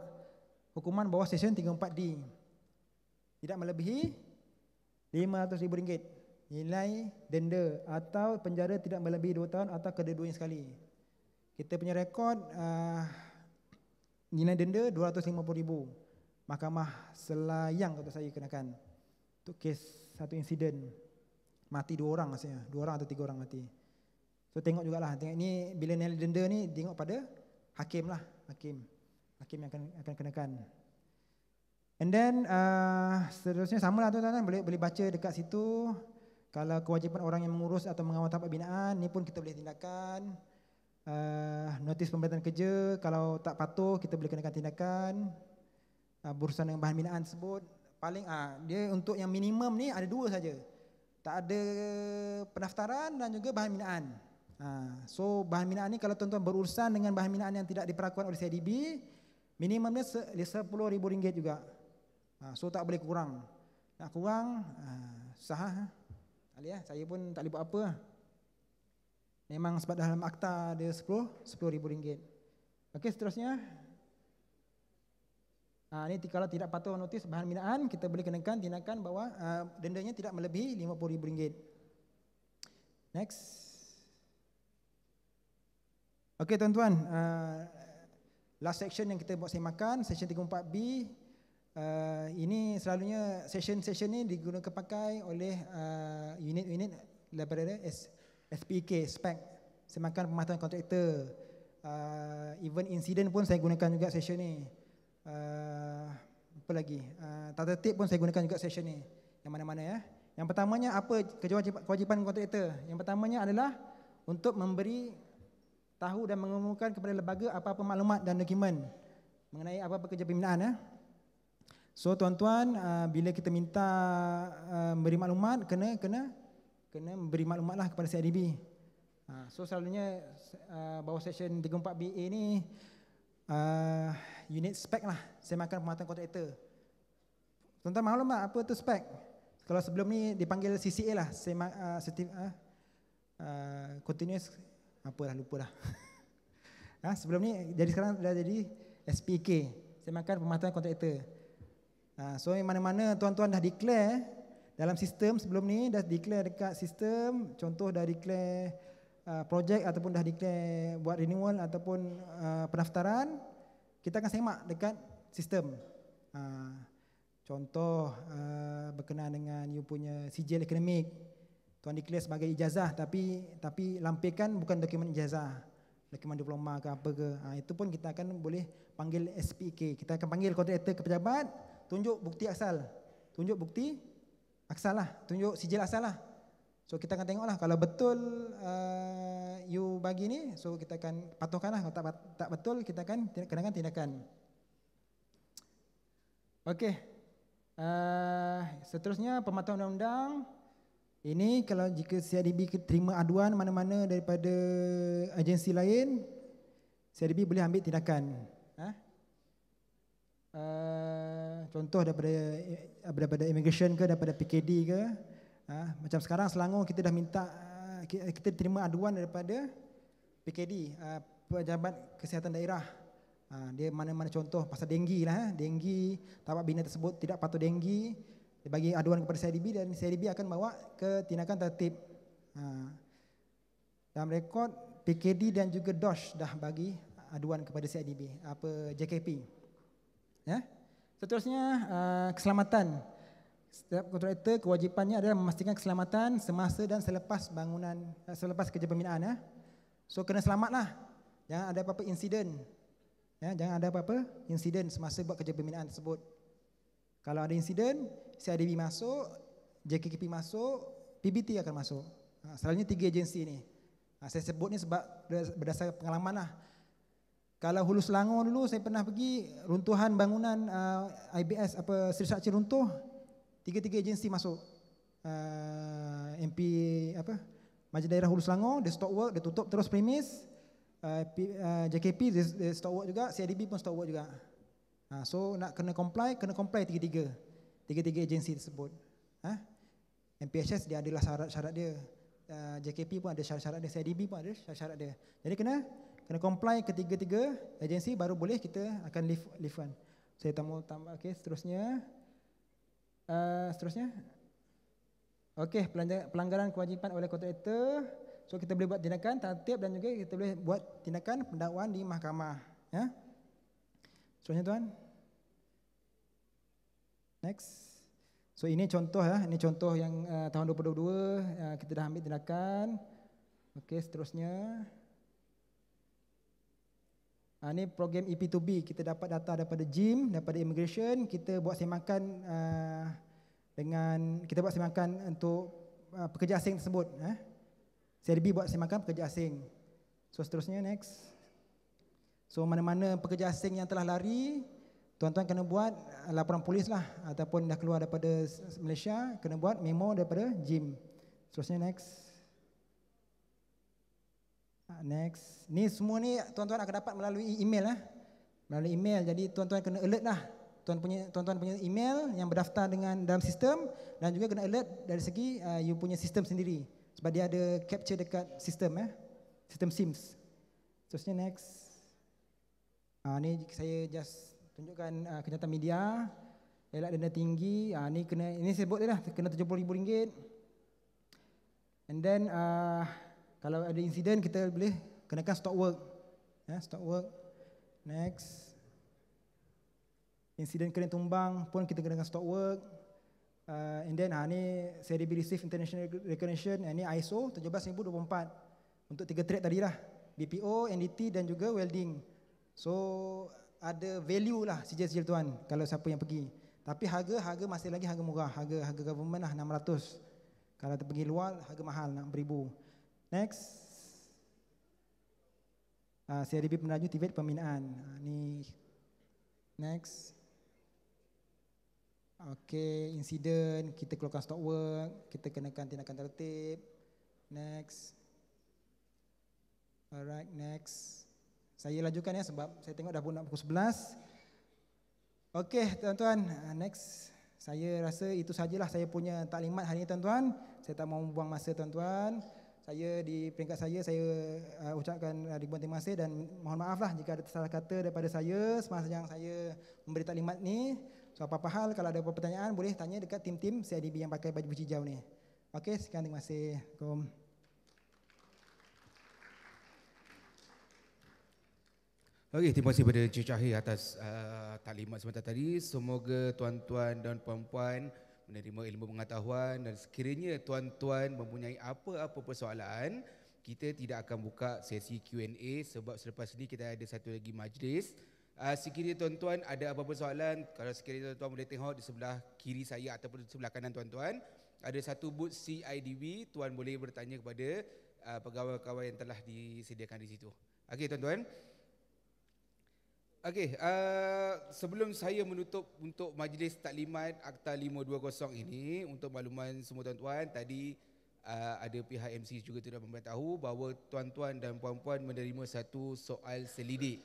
hukuman bawah Seksyen 34D. Tidak melebihi rm ringgit nilai denda atau penjara tidak melebihi 2 tahun atau kedua-dua sekali. Kita punya rekod uh, nilai denda RM250,000. Mahkamah selayang kata saya kenakan untuk kes satu insiden mati dua orang maksudnya dua orang atau tiga orang mati so tengok jugalah tengok ni bila nilai denda ni tengok pada hakim lah hakim hakim yang akan akan kenakan and then uh, seterusnya sama lah tuan-tuan boleh boleh baca dekat situ kalau kewajipan orang yang mengurus atau mengawal tapak binaan ni pun kita boleh tindakan uh, notis pemberitahuan kerja kalau tak patuh kita boleh kenakan tindakan uh, bursa dengan bahan binaan sebut paling ah dia untuk yang minimum ni ada dua saja tak ada pendaftaran dan juga bahan minaan. Ha, so bahan minaan ni kalau tuan-tuan berurusan dengan bahan minaan yang tidak diperakuan oleh CDB, minimumnya rm ringgit juga. Ha, so tak boleh kurang. Nak kurang, ha, susah. Tak ha. boleh, ya, saya pun tak boleh buat apa. Ha. Memang sebab dalam akta ada RM10,000. Okey seterusnya. Okey seterusnya. Ha, ini jika tidak patuh notis bahan binaan, kita boleh kenakan tindakan bahawa ha, dendanya tidak melebihi RM50,000. Next. okay tuan-tuan, ha, last section yang kita buat semakan, section 34B. Uh, ha, ini selalunya session session ni digunakan pakai oleh unit-unit uh, laboratory SPK, SPEC, semakan pematuhan kontraktor. Uh, even incident pun saya gunakan juga session ni. Uh, apa lagi? Uh, tata tip pun saya gunakan juga session ni. Yang mana-mana ya. Yang pertamanya apa kewajipan kontraktor? Yang pertamanya adalah untuk memberi tahu dan mengumumkan kepada lembaga apa-apa maklumat dan dokumen mengenai apa-apa kerja pembinaan ya. So tuan-tuan uh, bila kita minta uh, ah, beri maklumat kena kena kena memberi maklumatlah kepada CIDB. Uh, so selalunya uh, bawah session 34BA ni uh, unit spek lah. Saya makan penguatan kontraktor. Tuan-tuan maklum tak lah, apa tu spek? Kalau sebelum ni dipanggil CCA lah. Saya uh, certif, uh, continuous. Apa dah lupa dah. uh, ah, sebelum ni jadi sekarang dah jadi SPK. Saya makan penguatan kontraktor. Uh, ah, so mana-mana tuan-tuan dah declare dalam sistem sebelum ni dah declare dekat sistem contoh dah declare Uh, projek ataupun dah declare buat renewal ataupun uh, pendaftaran, kita akan semak dekat sistem. Uh, contoh uh, berkenaan dengan you punya sijil akademik, tuan declare sebagai ijazah tapi tapi lampirkan bukan dokumen ijazah dokumen diploma ke apa ke ha, itu pun kita akan boleh panggil SPK kita akan panggil kontraktor ke pejabat tunjuk bukti asal tunjuk bukti asal lah tunjuk sijil asal lah So kita akan tengoklah kalau betul uh, you bagi ni, so kita akan patuhkanlah. Kalau tak, tak betul, kita akan kenakan tindakan. Okey. Uh, seterusnya pematuhan undang-undang. Ini kalau jika CIDB terima aduan mana-mana daripada agensi lain, CIDB boleh ambil tindakan. Ha? Uh, contoh daripada eh, daripada immigration ke daripada PKD ke Ha, macam sekarang Selangor kita dah minta ah, kita terima aduan daripada PKD ah, pejabat kesihatan daerah. dia mana-mana contoh pasal denggi lah, eh. denggi tapak bina tersebut tidak patut denggi. Dia bagi aduan kepada CIDB dan CIDB akan bawa ke tindakan tertib. dalam rekod PKD dan juga DOSH dah bagi aduan kepada CIDB apa JKP. Ya. Seterusnya keselamatan setiap kontraktor kewajipannya adalah memastikan keselamatan semasa dan selepas bangunan eh, selepas kerja pembinaan ya. So kena selamatlah. Jangan ada apa-apa insiden. Ya, jangan ada apa-apa insiden semasa buat kerja pembinaan tersebut. Kalau ada insiden, CIDB masuk, JKKP masuk, PBT akan masuk. Ha, selalunya tiga agensi ni. Ha, saya sebut ni sebab berdasar pengalaman lah. Kalau Hulu Selangor dulu saya pernah pergi runtuhan bangunan uh, eh, IBS apa structure runtuh tiga-tiga agensi masuk uh, eh, MP apa Majlis Daerah Hulu Selangor dia stop work dia tutup terus premis uh, P, uh, eh, JKP dia, dia stop work juga CIDB pun stop work juga uh, so nak kena comply kena comply tiga-tiga tiga-tiga agensi tersebut uh, ha? MPHS dia adalah syarat-syarat dia uh, JKP pun ada syarat-syarat dia CIDB pun ada syarat-syarat dia jadi kena kena comply ketiga-tiga agensi baru boleh kita akan lift lift one kan. saya tambah tambah okay, seterusnya Eh, seterusnya. Okey, pelanggaran kewajipan oleh kontraktor. So kita boleh buat tindakan tertib dan juga kita boleh buat tindakan pendakwaan di mahkamah, ya. Seterusnya tuan. Next. So ini contoh ya, ini contoh yang uh, tahun 2022 uh, eh, kita dah ambil tindakan. Okey, seterusnya. Ha, ni program EP2B, kita dapat data daripada gym, daripada immigration, kita buat semakan uh, dengan, kita buat semakan untuk uh, pekerja asing tersebut. Ha. Eh. CRB buat semakan pekerja asing. So seterusnya, next. So mana-mana pekerja asing yang telah lari, tuan-tuan kena buat laporan polis lah ataupun dah keluar daripada Malaysia, kena buat memo daripada gym. Seterusnya, next. Ah, next. Ni semua ni tuan-tuan akan dapat melalui email lah. Melalui email. Jadi tuan-tuan kena alert lah. Tuan punya, tuan-tuan punya email yang berdaftar dengan dalam sistem dan juga kena alert dari segi uh, you punya sistem sendiri. Sebab dia ada capture dekat sistem eh. Sistem SIMS. Seterusnya next. Uh, ni saya just tunjukkan uh, kenyataan media. Elak denda tinggi. Uh, ni kena, ini sebut dia lah. Kena RM70,000. And then uh, kalau ada insiden kita boleh kenakan stop work. Ya, stop work. Next. Insiden kena tumbang pun kita kenakan stop work. Uh, and then ha, ni saya CDB receive international recognition and ni ISO 17024 untuk tiga trade tadi lah. BPO, NDT dan juga welding. So ada value lah sijil-sijil tuan kalau siapa yang pergi. Tapi harga harga masih lagi harga murah. Harga harga government lah 600. Kalau pergi luar harga mahal nak beribu. Next. Uh, ah, saya lebih menaju tibet pembinaan. Uh, ah, ni. Next. Okay, insiden, kita keluarkan stock work, kita kenakan tindakan tertib. Next. Alright, next. Saya lanjutkan ya sebab saya tengok dah pun nak pukul 11. Okay, tuan-tuan, uh, next. Saya rasa itu sajalah saya punya taklimat hari ini, tuan-tuan. Saya tak mau buang masa, tuan-tuan saya di peringkat saya saya uh, ucapkan uh, ribuan terima kasih dan mohon maaflah jika ada salah kata daripada saya semasa yang saya memberi taklimat ni. So apa-apa hal kalau ada apa-apa pertanyaan boleh tanya dekat tim-tim CIDB yang pakai baju biji hijau ni. Okey, sekian terima kasih. Kom. Okey, terima kasih kepada Cik Cahir atas uh, taklimat sebentar tadi. Semoga tuan-tuan dan puan-puan menerima ilmu pengetahuan dan sekiranya tuan-tuan mempunyai apa-apa persoalan kita tidak akan buka sesi Q&A sebab selepas ini kita ada satu lagi majlis uh, sekiranya tuan-tuan ada apa-apa soalan kalau sekiranya tuan-tuan boleh tengok di sebelah kiri saya ataupun di sebelah kanan tuan-tuan ada satu booth CIDB tuan boleh bertanya kepada uh, pegawai-pegawai yang telah disediakan di situ okey tuan-tuan Okey, uh, sebelum saya menutup untuk majlis taklimat Akta 520 ini untuk makluman semua tuan-tuan tadi uh, ada pihak MC juga sudah memberitahu bahawa tuan-tuan dan puan-puan menerima satu soal selidik.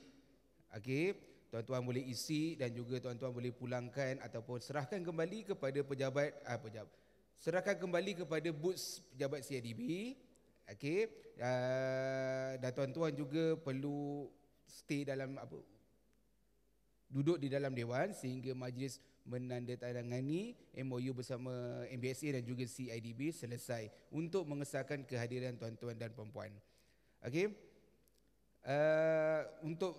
Okey, tuan-tuan boleh isi dan juga tuan-tuan boleh pulangkan ataupun serahkan kembali kepada pejabat uh, pejabat. Serahkan kembali kepada boots pejabat CIDB. Okey, uh, dan tuan-tuan juga perlu stay dalam apa duduk di dalam dewan sehingga majlis menandatangani MOU bersama MBSA dan juga CIDB selesai untuk mengesahkan kehadiran tuan-tuan dan puan-puan. Okey. Uh, untuk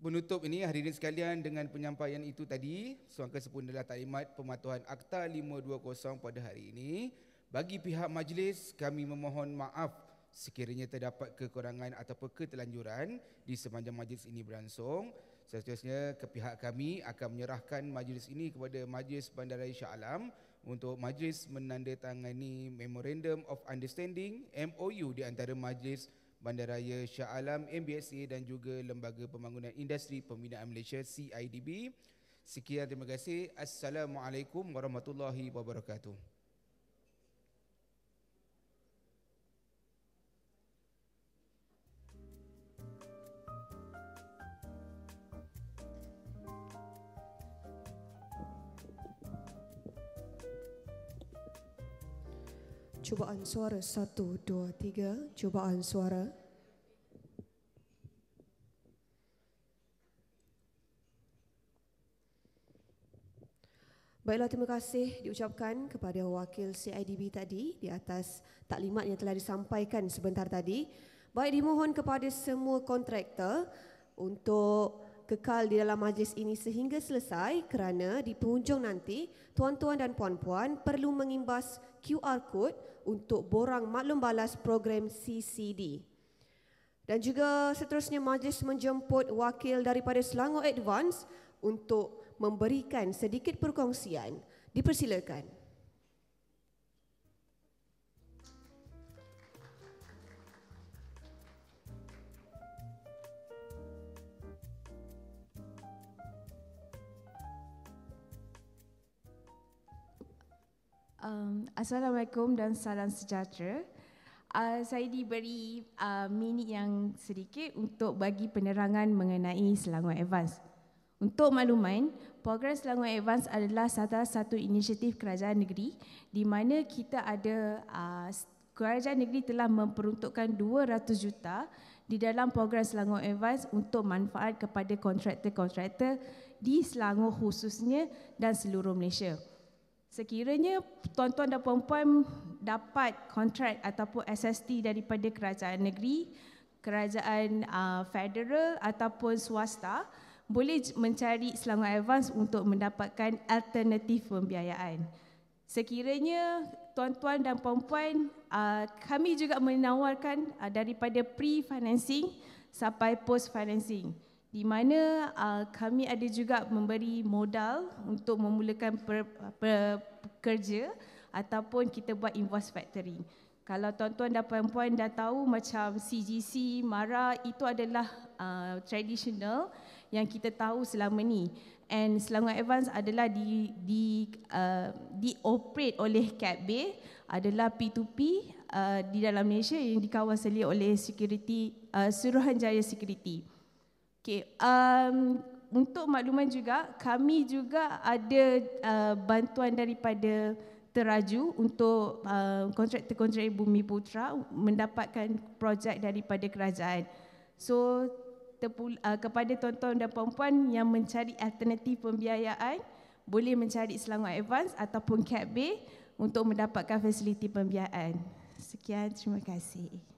menutup ini hadirin sekalian dengan penyampaian itu tadi, semangka sepun adalah taklimat pematuhan Akta 520 pada hari ini. Bagi pihak majlis, kami memohon maaf sekiranya terdapat kekurangan ataupun ketelanjuran di sepanjang majlis ini berlangsung. Seterusnya ke pihak kami akan menyerahkan majlis ini kepada Majlis Bandaraya Shah Alam untuk majlis menandatangani Memorandum of Understanding MOU di antara Majlis Bandaraya Shah Alam MBSA dan juga Lembaga Pembangunan Industri Pembinaan Malaysia CIDB. Sekian terima kasih. Assalamualaikum warahmatullahi wabarakatuh. cubaan suara satu, dua, tiga, cubaan suara. Baiklah, terima kasih diucapkan kepada wakil CIDB tadi di atas taklimat yang telah disampaikan sebentar tadi. Baik, dimohon kepada semua kontraktor untuk kekal di dalam majlis ini sehingga selesai kerana di penghujung nanti tuan-tuan dan puan-puan perlu mengimbas QR code untuk borang maklum balas program CCD. Dan juga seterusnya majlis menjemput wakil daripada Selangor Advance untuk memberikan sedikit perkongsian. Dipersilakan. Um, Assalamualaikum dan salam sejahtera. Uh, saya diberi uh, minit yang sedikit untuk bagi penerangan mengenai Selangor Advance. Untuk makluman, program Selangor Advance adalah salah satu inisiatif kerajaan negeri di mana kita ada uh, kerajaan negeri telah memperuntukkan 200 juta di dalam program Selangor Advance untuk manfaat kepada kontraktor-kontraktor di Selangor khususnya dan seluruh Malaysia. Sekiranya tuan-tuan dan puan-puan dapat kontrak ataupun SST daripada kerajaan negeri, kerajaan uh, federal ataupun swasta, boleh mencari Selangor Advance untuk mendapatkan alternatif pembiayaan. Sekiranya tuan-tuan dan puan-puan, uh, kami juga menawarkan uh, daripada pre-financing sampai post-financing di mana uh, kami ada juga memberi modal untuk memulakan per, per, pekerja ataupun kita buat invoice factoring. Kalau tuan-tuan dan puan-puan dah tahu macam CGC, MARA itu adalah uh, traditional yang kita tahu selama ni. And Selangor Advance adalah di di uh, di operate oleh CapBay adalah P2P uh, di dalam Malaysia yang dikawasi oleh security uh, Suruhanjaya Security. Okay, um, untuk makluman juga, kami juga ada uh, bantuan daripada teraju untuk kontraktor-kontraktor uh, Bumi Putra mendapatkan projek daripada kerajaan. So, terpul, uh, kepada tuan-tuan dan puan-puan yang mencari alternatif pembiayaan, boleh mencari Selangor Advance ataupun Cat Bay untuk mendapatkan fasiliti pembiayaan. Sekian, terima kasih.